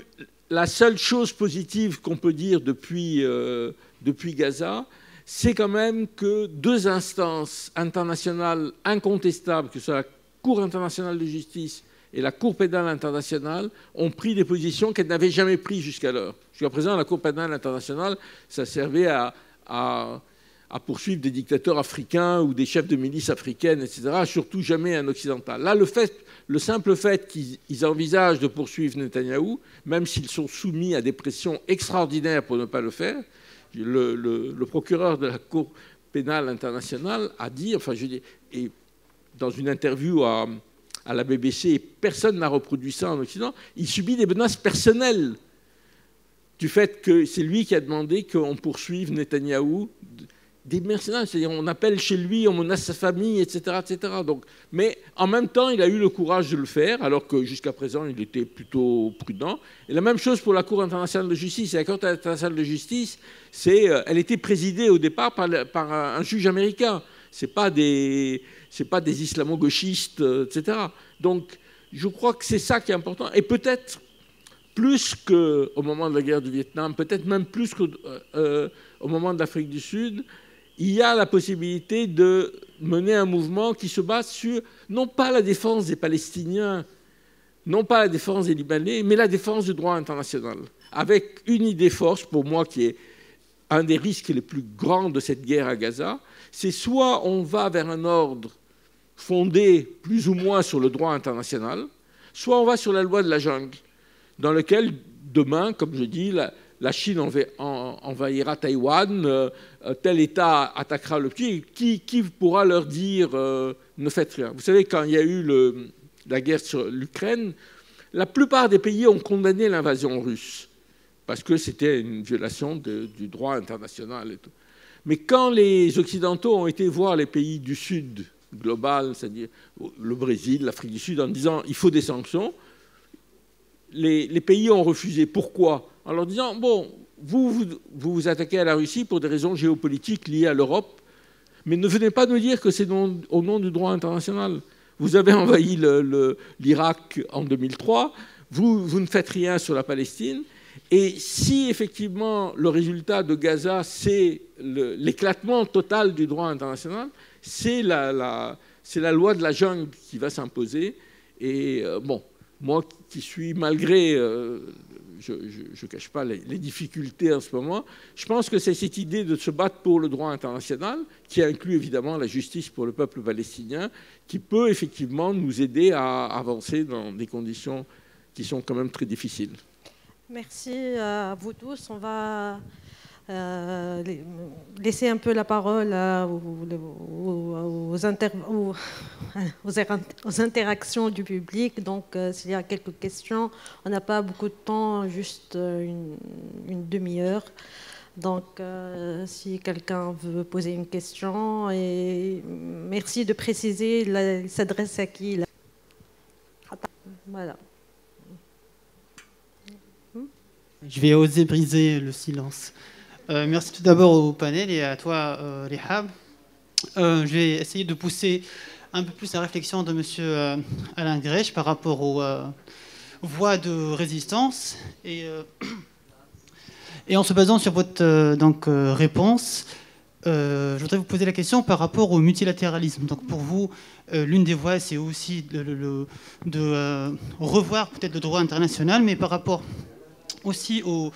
la seule chose positive qu'on peut dire depuis, euh, depuis Gaza, c'est quand même que deux instances internationales incontestables, que ce soit la Cour internationale de justice et la Cour pénale internationale ont pris des positions qu'elles n'avaient jamais prises jusqu'alors. Jusqu'à présent, la Cour pénale internationale, ça servait à à, poursuivre des dictateurs africains ou des chefs de milices africaines, etc., surtout jamais un occidental. Là, le, simple fait qu'ils envisagent de poursuivre Netanyahou, même s'ils sont soumis à des pressions extraordinaires pour ne pas le faire, le, procureur de la Cour pénale internationale a dit, enfin et dans une interview à, à la BBC, personne n'a reproduit ça en Occident, il subit des menaces personnelles du fait que c'est lui qui a demandé qu'on poursuive Netanyahou des mercenaires, c'est-à-dire on appelle chez lui, on menace sa famille, etc., etc. Donc, mais en même temps, il a eu le courage de le faire, alors que jusqu'à présent, il était plutôt prudent. Et la même chose pour la Cour internationale de justice. Et la Cour internationale de justice, c'est, euh, elle était présidée au départ par, un juge américain. C'est pas des, c'est pas des islamo-gauchistes, euh, etc. Donc, je crois que c'est ça qui est important. Et peut-être plus qu'au moment de la guerre du Vietnam, peut-être même plus qu'au euh, euh, moment de l'Afrique du Sud, il y a la possibilité de mener un mouvement qui se base sur non pas la défense des Palestiniens, non pas la défense des Libanais, mais la défense du droit international, avec une idée force pour moi qui est un des risques les plus grands de cette guerre à Gaza, c'est soit on va vers un ordre fondé plus ou moins sur le droit international, soit on va sur la loi de la jungle dans lequel, demain, comme je dis, la, Chine envahira Taïwan, euh, euh, tel État attaquera le Pays, qui, pourra leur dire euh, ne faites rien Vous savez, quand il y a eu la guerre sur l'Ukraine, la plupart des pays ont condamné l'invasion russe, parce que c'était une violation du droit international. Mais quand les Occidentaux ont été voir les pays du Sud global, c'est-à-dire le Brésil, l'Afrique du Sud, en disant il faut des sanctions, les, pays ont refusé. Pourquoi En leur disant, bon, vous, vous vous attaquez à la Russie pour des raisons géopolitiques liées à l'Europe, mais ne venez pas nous dire que c'est au nom du droit international. Vous avez envahi l'Irak en 2003, vous, vous ne faites rien sur la Palestine, et si effectivement le résultat de Gaza, c'est l'éclatement total du droit international, c'est la, la, loi de la jungle qui va s'imposer. Et euh, bon, moi qui suit malgré, euh, je ne cache pas les, difficultés en ce moment, je pense que c'est cette idée de se battre pour le droit international, qui inclut évidemment la justice pour le peuple palestinien, qui peut effectivement nous aider à avancer dans des conditions qui sont quand même très difficiles. Merci à vous tous. On va euh, laisser un peu la parole aux, interactions du public. Donc, euh, s'il y a quelques questions, on n'a pas beaucoup de temps, juste euh, une, demi-heure. Donc, si quelqu'un veut poser une question, et merci de préciser, il s'adresse à qui Voilà. Hmm? Je vais oser briser le silence. Euh, merci tout d'abord au panel et à toi, euh, Rehab. Euh, je vais essayer de pousser un peu plus la réflexion de M. Alain Grèche par rapport aux voies de résistance. Et, et, en se basant sur votre donc, réponse, je voudrais vous poser la question par rapport au multilatéralisme. Donc pour vous, l'une des voies, c'est aussi de, revoir peut-être le droit international, mais par rapport aussi au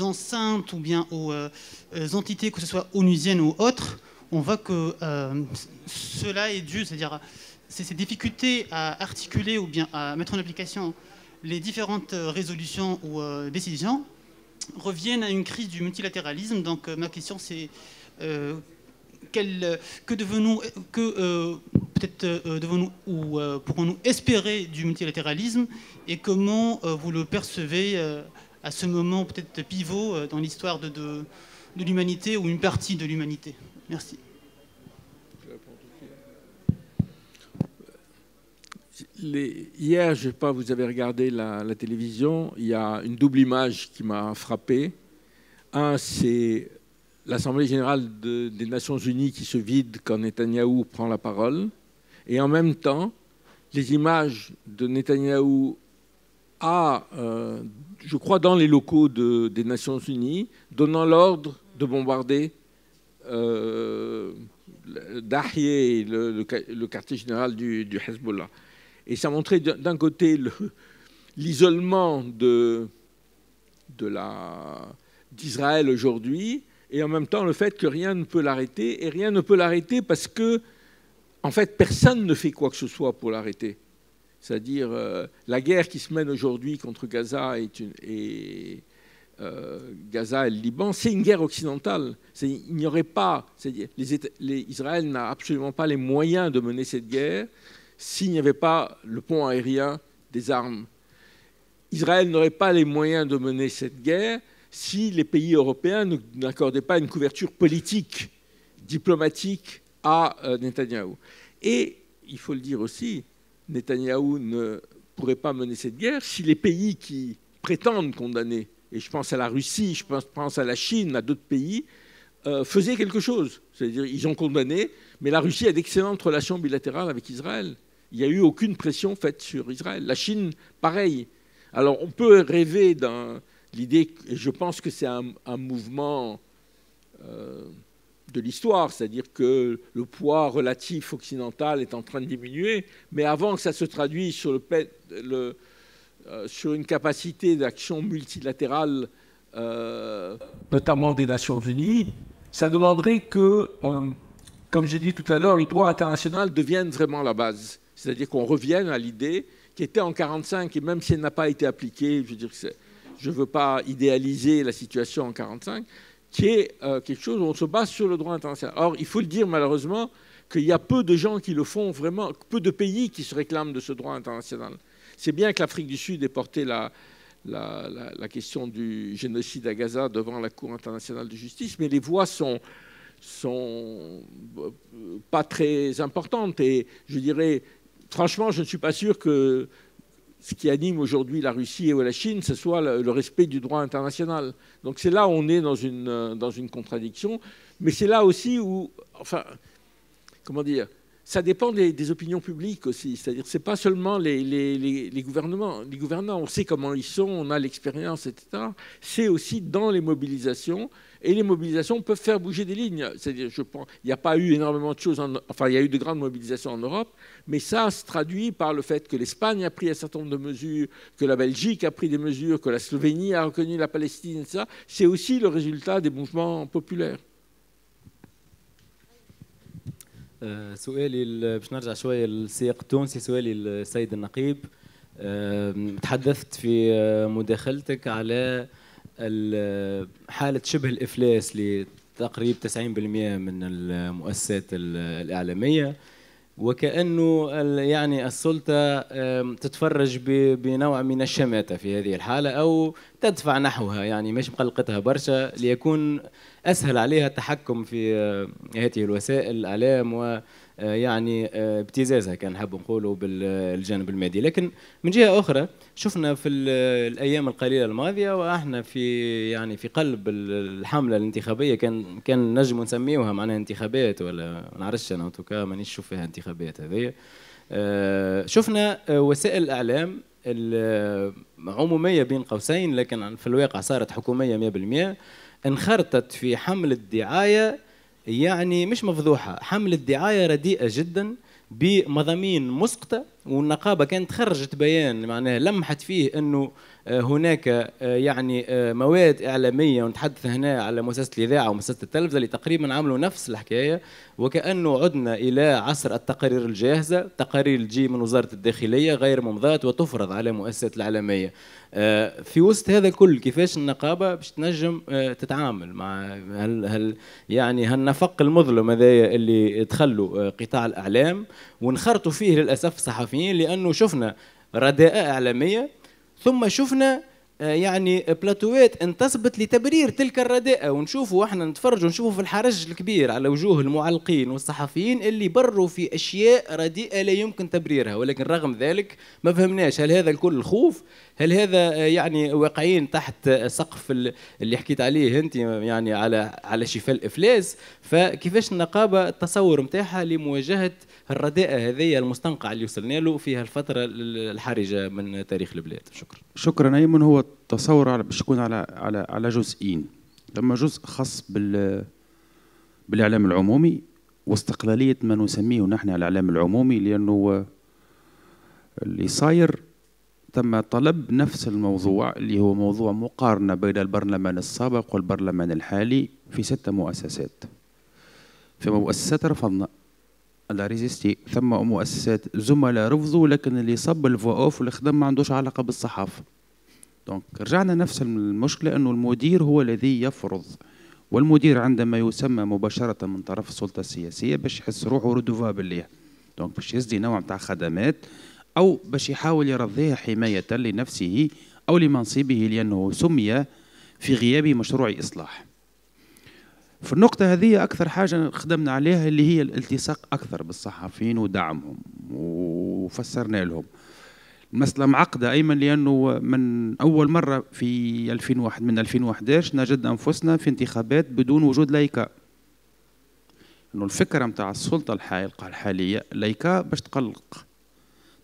enceintes ou bien aux, euh, euh, entités, que ce soit onusiennes ou autres, on voit que euh, cela est dû, c'est-à-dire ces difficultés à articuler ou bien à mettre en application les différentes résolutions ou décisions reviennent à une crise du multilatéralisme. Donc ma question c'est que devenons, que peut-être nous ou pourrons-nous espérer du multilatéralisme et comment vous le percevez à ce moment peut-être pivot euh, dans l'histoire de, de, l'humanité ou une partie de l'humanité. Merci. hier, je ne sais pas, vous avez regardé la, télévision, il y a une double image qui m'a frappé. Un, c'est l'Assemblée générale des Nations Unies qui se vide quand Netanyahou prend la parole. Et en même temps, les images de Netanyahou à, euh, je crois, dans les locaux des Nations Unies, donnant l'ordre de bombarder euh, le, quartier général du, Hezbollah. Et ça montrait d'un côté l'isolement d'Israël aujourd'hui, et en même temps le fait que rien ne peut l'arrêter, et rien ne peut l'arrêter parce que, en fait, personne ne fait quoi que ce soit pour l'arrêter. C'est-à-dire euh, la guerre qui se mène aujourd'hui contre Gaza et euh, Gaza et le Liban, c'est une guerre occidentale. Il n'y aurait pas, Israël n'a absolument pas les moyens de mener cette guerre s'il n'y avait pas le pont aérien des armes. Israël n'aurait pas les moyens de mener cette guerre si les pays européens n'accordaient pas une couverture politique, diplomatique à euh, Netanyahu. Et il faut le dire aussi, Netanyahou ne pourrait pas mener cette guerre si les pays qui prétendent condamner, et je pense à la Russie, je pense, à la Chine, à d'autres pays, euh, faisaient quelque chose. C'est-à-dire ils ont condamné, mais la Russie a d'excellentes relations bilatérales avec Israël. Il n'y a eu aucune pression faite sur Israël. La Chine, pareil. Alors on peut rêver d'un l'idée, et je pense que c'est un, mouvement euh, de l'histoire, c'est-à-dire que le poids relatif occidental est en train de diminuer, mais avant que ça se traduise sur, euh, une capacité d'action multilatérale, euh, notamment des Nations Unies, ça demanderait que, comme j'ai dit tout à l'heure, le droit international devienne vraiment la base, c'est-à-dire qu'on revienne à l'idée qui était en 1945, et même si elle n'a pas été appliquée, je veux dire que je ne veux pas idéaliser la situation en 1945, qui est euh, quelque chose où on se base sur le droit international. Or, il faut le dire malheureusement qu'il y a peu de gens qui le font vraiment, peu de pays qui se réclament de ce droit international. C'est bien que l'Afrique du Sud ait porté la, la, la, question du génocide à Gaza devant la Cour internationale de justice, mais les voix sont, sont euh, pas très importantes. Et je dirais, franchement, je ne suis pas sûr que ce qui anime aujourd'hui la Russie et la Chine, ce soit le, respect du droit international. Donc c'est là où on est dans une, euh, contradiction, mais c'est là aussi où, enfin, comment dire, ça dépend des, opinions publiques aussi. C'est-à-dire, c'est pas seulement les, gouvernements, les gouvernants. On sait comment ils sont, on a l'expérience, etc. C'est aussi dans les mobilisations. Et les mobilisations peuvent faire bouger des lignes. il n'y a pas eu énormément de choses. enfin, il y a eu de grandes mobilisations en Europe, mais ça se traduit par le fait que l'Espagne a pris un certain nombre de mesures, que la Belgique a pris des mesures, que la Slovénie a reconnu la Palestine, etc. C'est aussi le résultat des mouvements populaires. آه، سؤالي باش نرجع شويه للسياق التونسي سؤالي للسيد النقيب تحدثت في آه، مداخلتك على حاله شبه الافلاس لتقريب 90% من المؤسسات الاعلاميه وكانه يعني السلطه تتفرج بنوع من الشماته في هذه الحاله او تدفع نحوها يعني مش مقلقتها برشا ليكون اسهل عليها التحكم في هذه الوسائل الاعلام و آه، يعني آه، ابتزازها كان نحب نقولوا بالجانب المادي لكن من جهه اخرى شفنا في الايام القليله الماضيه واحنا في يعني في قلب الحمله الانتخابيه كان كان نجم نسميوها معناها انتخابات ولا ما نعرفش انا توكا مانيش نشوف فيها انتخابات هذه آه، شفنا وسائل الاعلام عموميه بين قوسين لكن في الواقع صارت حكوميه 100% انخرطت في حمله دعايه يعني مش مفضوحه حمل دعايه رديئه جدا بمضامين مسقطه والنقابه كانت خرجت بيان معناها لمحت فيه انه آه، هناك آه، يعني آه، مواد اعلاميه ونتحدث هنا على مؤسسه الاذاعه ومؤسسه التلفزه اللي تقريبا عملوا نفس الحكايه وكانه عدنا الى عصر التقارير الجاهزه تقارير تجي من وزاره الداخليه غير ممضاه وتفرض على مؤسسات الاعلاميه في وسط هذا كل كيفاش النقابه باش تنجم تتعامل مع هل هل يعني هالنفق المظلم هذايا اللي دخلوا قطاع الاعلام ونخرطوا فيه للاسف صحفيين الصحفيين لانه شفنا رداءة اعلاميه ثم شفنا آه، يعني بلاتوات انتصبت لتبرير تلك الرداءة ونشوفوا احنا نتفرج ونشوفوا في الحرج الكبير على وجوه المعلقين والصحفيين اللي بروا في اشياء رديئة لا يمكن تبريرها ولكن رغم ذلك ما فهمناش هل هذا الكل خوف هل هذا آه، يعني واقعين تحت آه، سقف اللي حكيت عليه انت يعني على على شفاء الافلاس فكيفاش النقابه التصور نتاعها لمواجهه الرداءه هذه المستنقع اللي وصلنا له في هالفتره الحرجه من تاريخ البلاد شكرا شكرا ايمن هو التصور على باش يكون على على على جزئين لما جزء خاص بال بالاعلام العمومي واستقلاليه ما نسميه نحن الاعلام العمومي لانه اللي صاير تم طلب نفس الموضوع اللي هو موضوع مقارنة بين البرلمان السابق والبرلمان الحالي في ست مؤسسات في مؤسسات رفضنا لا ريزيستي ثم مؤسسات زملاء رفضوا لكن اللي صب الفوا اوف والخدم ما عندوش علاقة بالصحافة دونك رجعنا نفس المشكلة أنه المدير هو الذي يفرض والمدير عندما يسمى مباشرة من طرف السلطة السياسية باش يحس روحه رودوفابل ليه دونك باش يسدي نوع تاع خدمات أو باش يحاول يرضيها حماية لنفسه أو لمنصبه لأنه سمي في غياب مشروع إصلاح في النقطة هذه أكثر حاجة خدمنا عليها اللي هي الالتصاق أكثر بالصحفيين ودعمهم وفسرنا لهم المسألة معقدة أيمن لأنه من أول مرة في 2001 من 2011 نجد أنفسنا في انتخابات بدون وجود لايكا أنه الفكرة متاع السلطة الحالية الحالية لايكا باش تقلق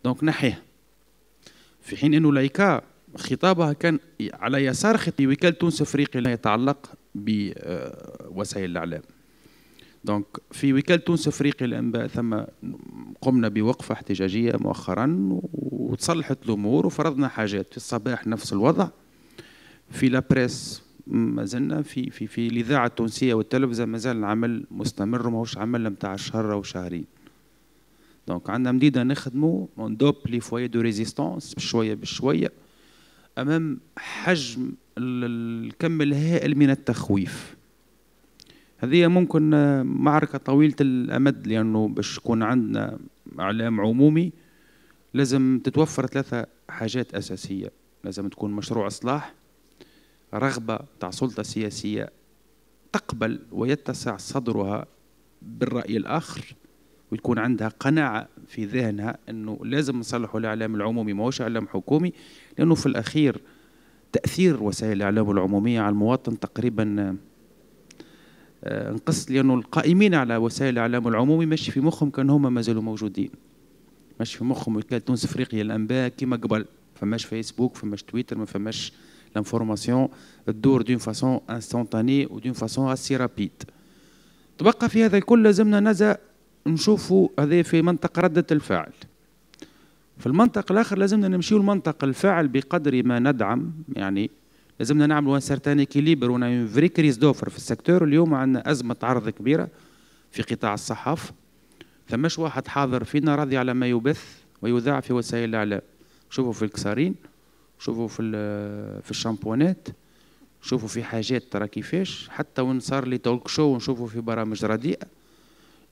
دونك نحيه في حين انه لايكا خطابها كان على يسار خطي وكاله تونس افريقيا لا يتعلق بوسائل الاعلام دونك في وكاله تونس افريقيا الانباء ثم قمنا بوقفه احتجاجيه مؤخرا وتصلحت الامور وفرضنا حاجات في الصباح نفس الوضع في لابريس ما زلنا في في في الاذاعه التونسيه والتلفزه ما زال العمل مستمر وماهوش عمل نتاع شهر او شهرين دونك عندنا مديده اون دوب لي فوايي دو ريزيستونس بشويه بشويه امام حجم الكم الهائل من التخويف هذه ممكن معركه طويله الامد لانه باش يكون عندنا اعلام عمومي لازم تتوفر ثلاثه حاجات اساسيه لازم تكون مشروع اصلاح رغبه تاع سلطه سياسيه تقبل ويتسع صدرها بالراي الاخر ويكون عندها قناعة في ذهنها أنه لازم نصلحوا الإعلام العمومي ما هوش إعلام حكومي لأنه في الأخير تأثير وسائل الإعلام العمومية على المواطن تقريبا آه، انقص لأنه القائمين على وسائل الإعلام العمومي مش في مخهم كان هما مازالوا موجودين مش في مخهم وكالة تونس إفريقيا الأنباء كما قبل فماش فيسبوك فماش تويتر ما فماش لانفورماسيون الدور دون فاسون انستونتاني ودون فاسون اسي رابيد تبقى في هذا الكل لازمنا نزأ نشوفوا هذا في منطقة ردة الفعل في المنطق الآخر لازمنا نمشيو لمنطق الفعل بقدر ما ندعم يعني لازمنا نعملوا سرتان كيليبر ونا فري كريس دوفر في السيكتور اليوم عندنا أزمة عرض كبيرة في قطاع الصحافة ثماش واحد حاضر فينا راضي على ما يبث ويذاع في وسائل الإعلام شوفوا في الكسارين شوفوا في في الشامبونات شوفوا في حاجات ترى كيفاش حتى وين صار لي تولك شو ونشوفوا في برامج رديئه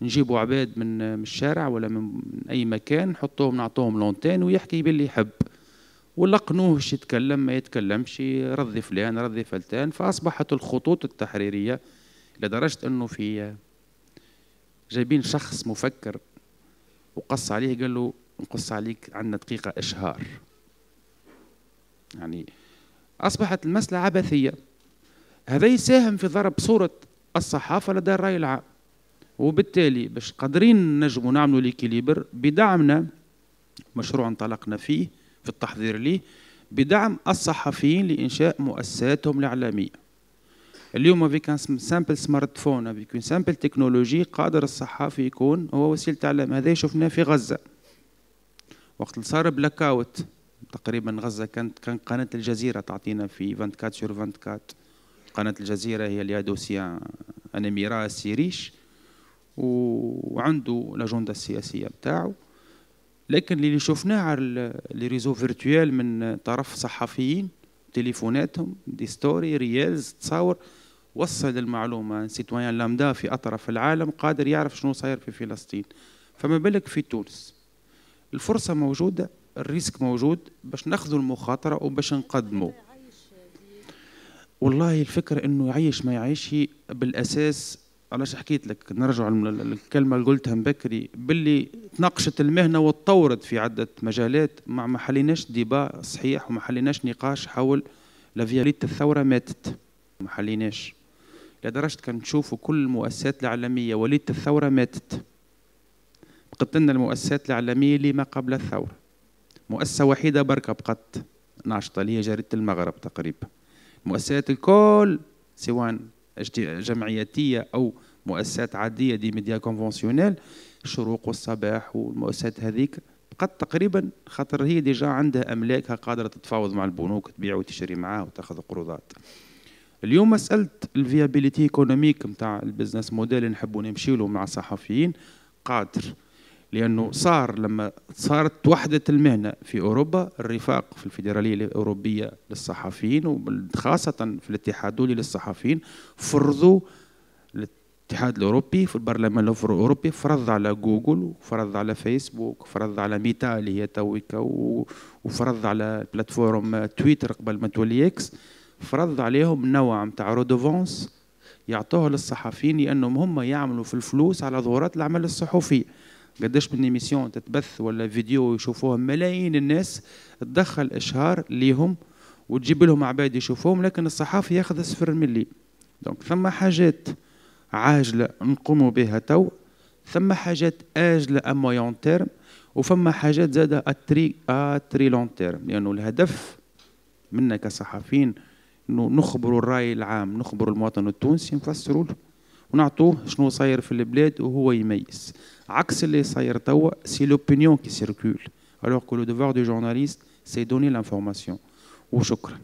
نجيبوا عباد من من الشارع ولا من اي مكان نحطوهم نعطوهم لونتين ويحكي باللي يحب ولقنوه شي يتكلم ما يتكلمش رضي فلان رضي فلتان فاصبحت الخطوط التحريريه لدرجه انه في جايبين شخص مفكر وقص عليه قال له نقص عليك عندنا دقيقه اشهار يعني اصبحت المساله عبثيه هذا يساهم في ضرب صوره الصحافه لدى الراي العام وبالتالي باش قادرين نجموا نعملوا ليكيليبر بدعمنا مشروع انطلقنا فيه في التحضير ليه بدعم الصحفيين لانشاء مؤسساتهم الاعلاميه اليوم افيك سامبل سمارت فون افيك سامبل تكنولوجي قادر الصحافي يكون هو وسيله اعلام هذا شفناه في غزه وقت اللي صار بلاك اوت تقريبا غزه كانت كان قناه الجزيره تعطينا في 24 سور 24 قناه الجزيره هي اللي دوسيا انا ميرا سيريش وعنده الاجنده السياسيه بتاعه لكن اللي شفناه على لي ريزو فيرتويال من طرف صحفيين تليفوناتهم دي ستوري ريالز تصاور وصل المعلومه سيتوان لامدا في اطراف العالم قادر يعرف شنو صاير في فلسطين فما بالك في تونس الفرصه موجوده الريسك موجود باش ناخذوا المخاطره وباش نقدموا والله الفكره انه يعيش ما يعيش بالاساس علاش حكيت لك نرجع للكلمه اللي قلتها من بكري باللي تناقشت المهنه وتطورت في عده مجالات ما ما حليناش ديبا صحيح وما حليناش نقاش حول لا الثوره ماتت ما حليناش لدرجه كان تشوفوا كل المؤسسات الاعلاميه وليده الثوره ماتت بقت لنا المؤسسات الاعلاميه اللي ما قبل الثوره مؤسسه وحيده بركه بقت ناشطه اللي هي جريده المغرب تقريبا المؤسسات الكل سواء جمعياتيه او مؤسسات عاديه دي ميديا كونفونسيونيل الشروق والصباح والمؤسسات هذيك قد تقريبا خاطر هي ديجا عندها املاكها قادره تتفاوض مع البنوك تبيع وتشري معاه وتاخذ قروضات اليوم مساله الفيابيليتي ايكونوميك نتاع البزنس موديل اللي نحبوا نمشيو له مع الصحفيين قادر لأنه صار لما صارت وحدة المهنة في أوروبا الرفاق في الفيدرالية الأوروبية للصحفيين وخاصة في الاتحاد الدولي للصحفيين فرضوا الاتحاد الأوروبي في البرلمان الأوروبي فرض على جوجل وفرض على فيسبوك وفرض على ميتا اللي هي تويكا وفرض على بلاتفورم تويتر قبل ما تولي إكس فرض عليهم نوع نتاع رودوفونس يعطوه للصحفيين لأنهم هم يعملوا في الفلوس على ظهورات الأعمال الصحفية قداش من ايميسيون تتبث ولا فيديو يشوفوها ملايين الناس تدخل اشهار ليهم وتجيب لهم عباد يشوفوهم لكن الصحافي ياخذ صفر ملي دونك ثم حاجات عاجله نقوموا بها تو ثم حاجات اجله ا مويون تيرم وفما حاجات زاده اتري اتري لون تيرم لانه الهدف منا كصحفيين انه نخبروا الراي العام نخبروا المواطن التونسي نفسروا له On a tout, je ne sais pas si c'est le bled ou si c'est c'est l'opinion qui circule. Alors que le devoir du journaliste, c'est donner l'information. Au choukre.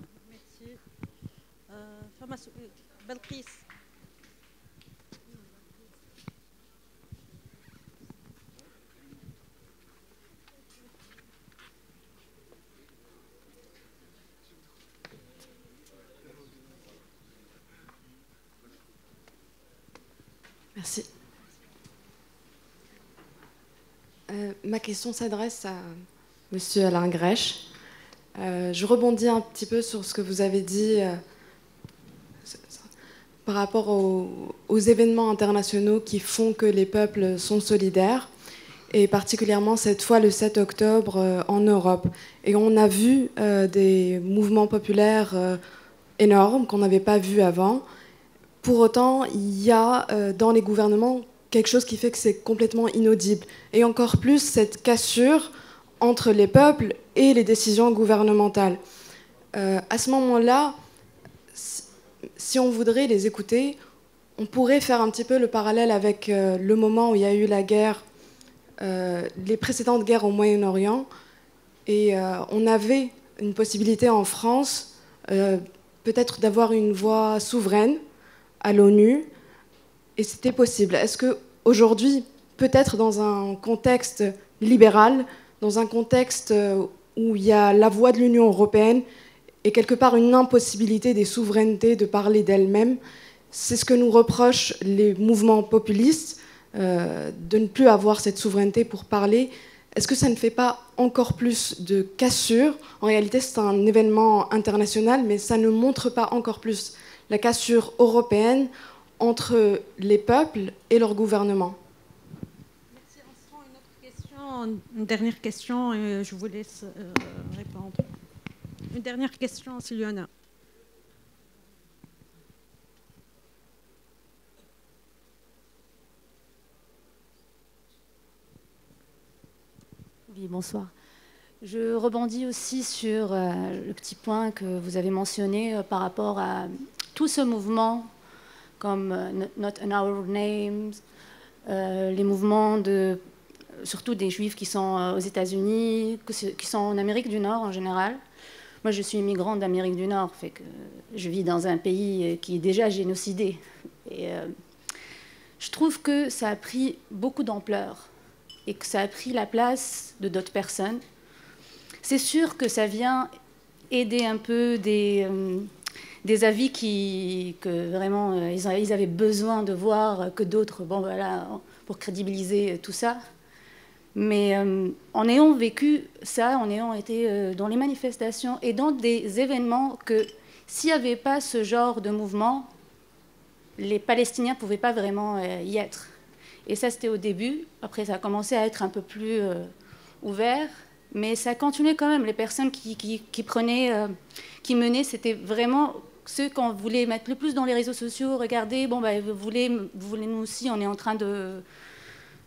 Merci. Euh, ma question s'adresse à Monsieur Alain Grèche. Euh, je rebondis un petit peu sur ce que vous avez dit euh, par rapport aux, aux, événements internationaux qui font que les peuples sont solidaires, et particulièrement cette fois le 7 octobre en Europe. Et on a vu des mouvements populaires énormes qu'on n'avait pas vus avant. Pour autant, il y a euh, dans les gouvernements quelque chose qui fait que c'est complètement inaudible. Et encore plus cette cassure entre les peuples et les décisions gouvernementales. Euh, à ce moment-là, si on voudrait les écouter, on pourrait faire un petit peu le parallèle avec euh, le moment où il y a eu la guerre, les précédentes guerres au Moyen-Orient. Et on avait une possibilité en France, peut-être d'avoir une voix souveraine, à l'ONU, et c'était possible. Est-ce que aujourd'hui, peut-être dans un contexte libéral, dans un contexte euh, où il y a la voix de l'Union européenne et quelque part une impossibilité des souverainetés de parler d'elles-mêmes, c'est ce que nous reprochent les mouvements populistes euh, de ne plus avoir cette souveraineté pour parler. Est-ce que ça ne fait pas encore plus de cassure En réalité, c'est un événement international, mais ça ne montre pas encore plus la cassure européenne entre les peuples et leur gouvernement. Merci Une, autre question, une dernière question, et je vous laisse euh, répondre. Une dernière question, Sylvana. Oui, bonsoir. Je rebondis aussi sur euh, le petit point que vous avez mentionné euh, par rapport à, tout ce mouvement, comme euh, Not in Our Names, euh, les mouvements de, surtout des juifs qui sont euh, aux États-Unis, qui sont en Amérique du Nord en général. Moi, je suis immigrante d'Amérique du Nord, fait que je vis dans un pays qui est déjà génocidé. Et je trouve que ça a pris beaucoup d'ampleur et que ça a pris la place de d'autres personnes. C'est sûr que ça vient aider un peu des, des avis qui, que vraiment euh, ils, avaient besoin de voir, euh, que d'autres, bon voilà, pour crédibiliser euh, tout ça. Mais en ayant vécu ça, en ayant été dans les manifestations et dans des événements que s'il n'y avait pas ce genre de mouvement, les Palestiniens ne pouvaient pas vraiment y être. Et ça, c'était au début. Après, ça a commencé à être un peu plus ouvert. Mais ça continuait quand même. Les personnes prenaient, qui menaient, c'était vraiment ceux qu'on voulait mettre le plus dans les réseaux sociaux, regardez, bon, ben, vous, voulez, vous voulez nous aussi, on est en train de,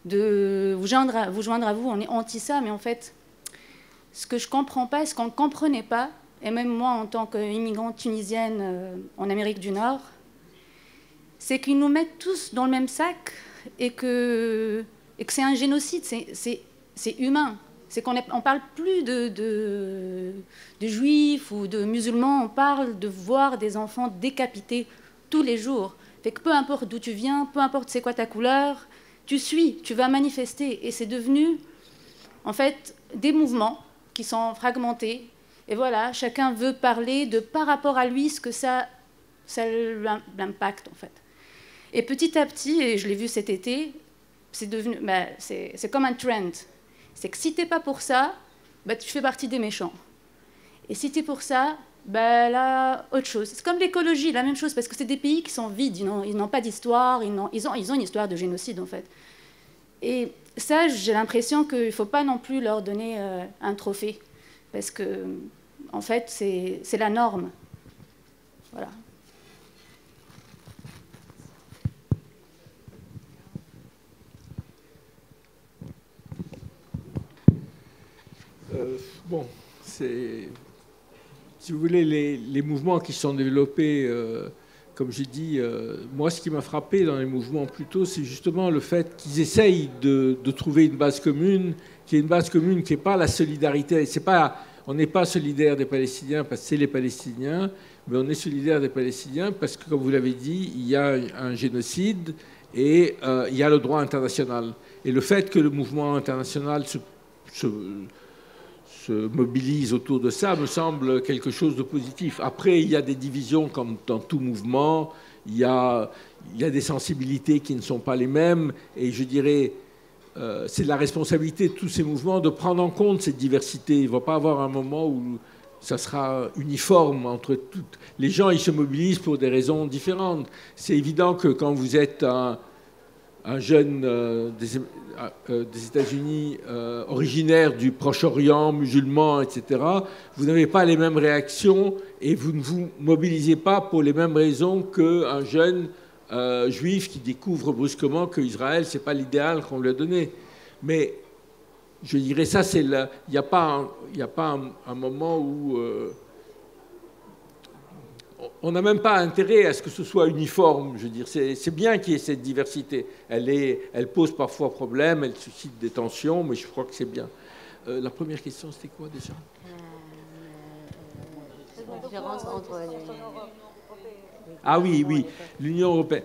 vous, joindre à, vous joindre à vous, on est anti ça, mais en fait, ce que je ne comprends pas, ce qu'on ne comprenait pas, et même moi en tant qu'immigrante tunisienne euh, en Amérique du Nord, c'est qu'ils nous mettent tous dans le même sac et que, et que c'est un génocide, c'est humain. C'est qu'on ne parle plus de, juifs ou de musulmans, on parle de voir des enfants décapités tous les jours. Fait que peu importe d'où tu viens, peu importe c'est quoi ta couleur, tu suis, tu vas manifester. Et c'est devenu, en fait, des mouvements qui sont fragmentés. Et voilà, chacun veut parler de par rapport à lui ce que ça, ça l'impacte, en fait. Et petit à petit, et je l'ai vu cet été, c'est devenu, bah, c'est comme un trend c'est que si t'es pas pour ça, bah, tu fais partie des méchants. Et si t'es pour ça, bah, là, autre chose. C'est comme l'écologie, la même chose, parce que c'est des pays qui sont vides, ils n'ont pas d'histoire, ils, ont, une histoire de génocide en fait. Et ça, j'ai l'impression qu'il ne faut pas non plus leur donner euh, un trophée, parce que, en fait, c'est la norme. Voilà. Euh, bon, c'est. Si vous voulez, les, mouvements qui sont développés, euh, comme j'ai dit, euh, moi, ce qui m'a frappé dans les mouvements plutôt, c'est justement le fait qu'ils essayent de, trouver une base commune, qui est une base commune qui n'est pas la solidarité. C'est pas, on n'est pas solidaire des Palestiniens parce que c'est les Palestiniens, mais on est solidaire des Palestiniens parce que, comme vous l'avez dit, il y a un, génocide et il y a le droit international. Et le fait que le mouvement international se se mobilise autour de ça me semble quelque chose de positif. Après, il y a des divisions comme dans tout mouvement, il y a, il y a des sensibilités qui ne sont pas les mêmes, et je dirais, euh, c'est la responsabilité de tous ces mouvements de prendre en compte cette diversité. Il ne va pas avoir un moment où ça sera uniforme entre toutes. Les gens, ils se mobilisent pour des raisons différentes. C'est évident que quand vous êtes un un jeune euh, euh, euh, des, États-Unis originaire du Proche-Orient, musulman, etc., vous n'avez pas les mêmes réactions et vous ne vous mobilisez pas pour les mêmes raisons qu'un jeune juif qui découvre brusquement qu'Israël, ce n'est pas l'idéal qu'on lui a donné. Mais je dirais ça, c'est il n'y a pas, a pas un moment où on n'a même pas intérêt à ce que ce soit uniforme. Je veux dire, c'est bien qu'il y ait cette diversité. Elle, est, elle pose parfois problème, elle suscite des tensions, mais je crois que c'est bien. Euh, la première question, c'était quoi déjà Ah oui, oui, l'Union européenne.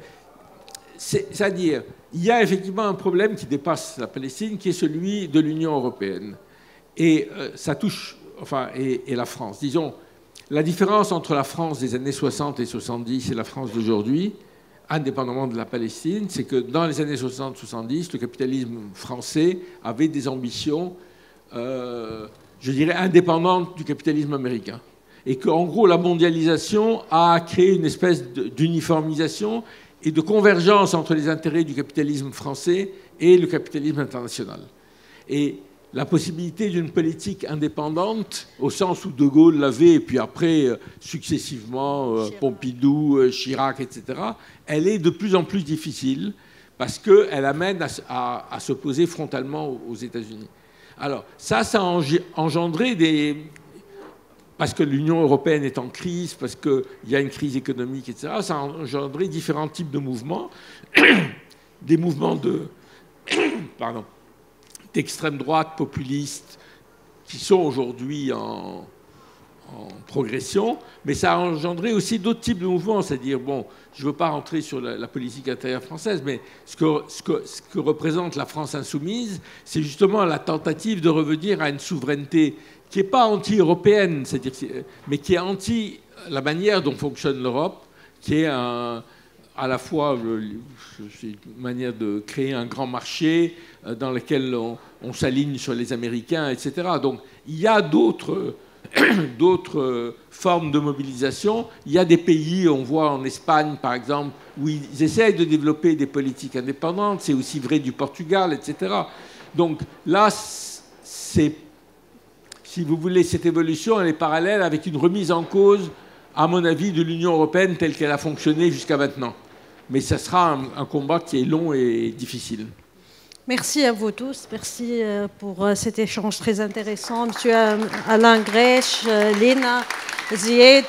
C'est-à-dire, il y a effectivement un problème qui dépasse la Palestine, qui est celui de l'Union européenne. Et euh, ça touche, enfin, et la France. Disons, la différence entre la France des années 60 et 70 et la France d'aujourd'hui, indépendamment de la Palestine, c'est que dans les années 60-70, le capitalisme français avait des ambitions, euh, je dirais, indépendantes du capitalisme américain. Et qu'en gros, la mondialisation a créé une espèce d'uniformisation et de convergence entre les intérêts du capitalisme français et le capitalisme international. Et la possibilité d'une politique indépendante, au sens où De Gaulle l'avait, et puis après, euh, successivement, euh, Pompidou, euh, Chirac, etc., elle est de plus en plus difficile parce qu'elle amène à, s'opposer frontalement aux, États-Unis. Alors, ça, ça a engendré des. Parce que l'Union européenne est en crise, parce qu'il y a une crise économique, etc., ça a engendré différents types de mouvements, des mouvements de. Pardon d'extrême droite populiste qui sont aujourd'hui en, progression, mais ça a engendré aussi d'autres types de mouvements, c'est-à-dire, bon, je ne veux pas rentrer sur la, politique intérieure française, mais ce que, ce que, représente la France insoumise, c'est justement la tentative de revenir à une souveraineté qui n'est pas anti-européenne, c'est-à-dire, mais qui est anti la manière dont fonctionne l'Europe, qui est un, à la fois c'est euh, une manière de créer un grand marché euh, dans lequel on, s'aligne sur les Américains, etc. Donc il y a d'autres euh, formes de mobilisation. Il y a des pays, on voit en Espagne par exemple, où ils essayent de développer des politiques indépendantes, c'est aussi vrai du Portugal, etc. Donc là, si vous voulez, cette évolution, elle est parallèle avec une remise en cause, à mon avis, de l'Union européenne telle qu'elle a fonctionné jusqu'à maintenant mais ce sera un, combat qui est long et difficile. Merci à vous tous. Merci euh, pour euh, cet échange très intéressant. Monsieur Alain Grèche, euh, Léna, Ziet.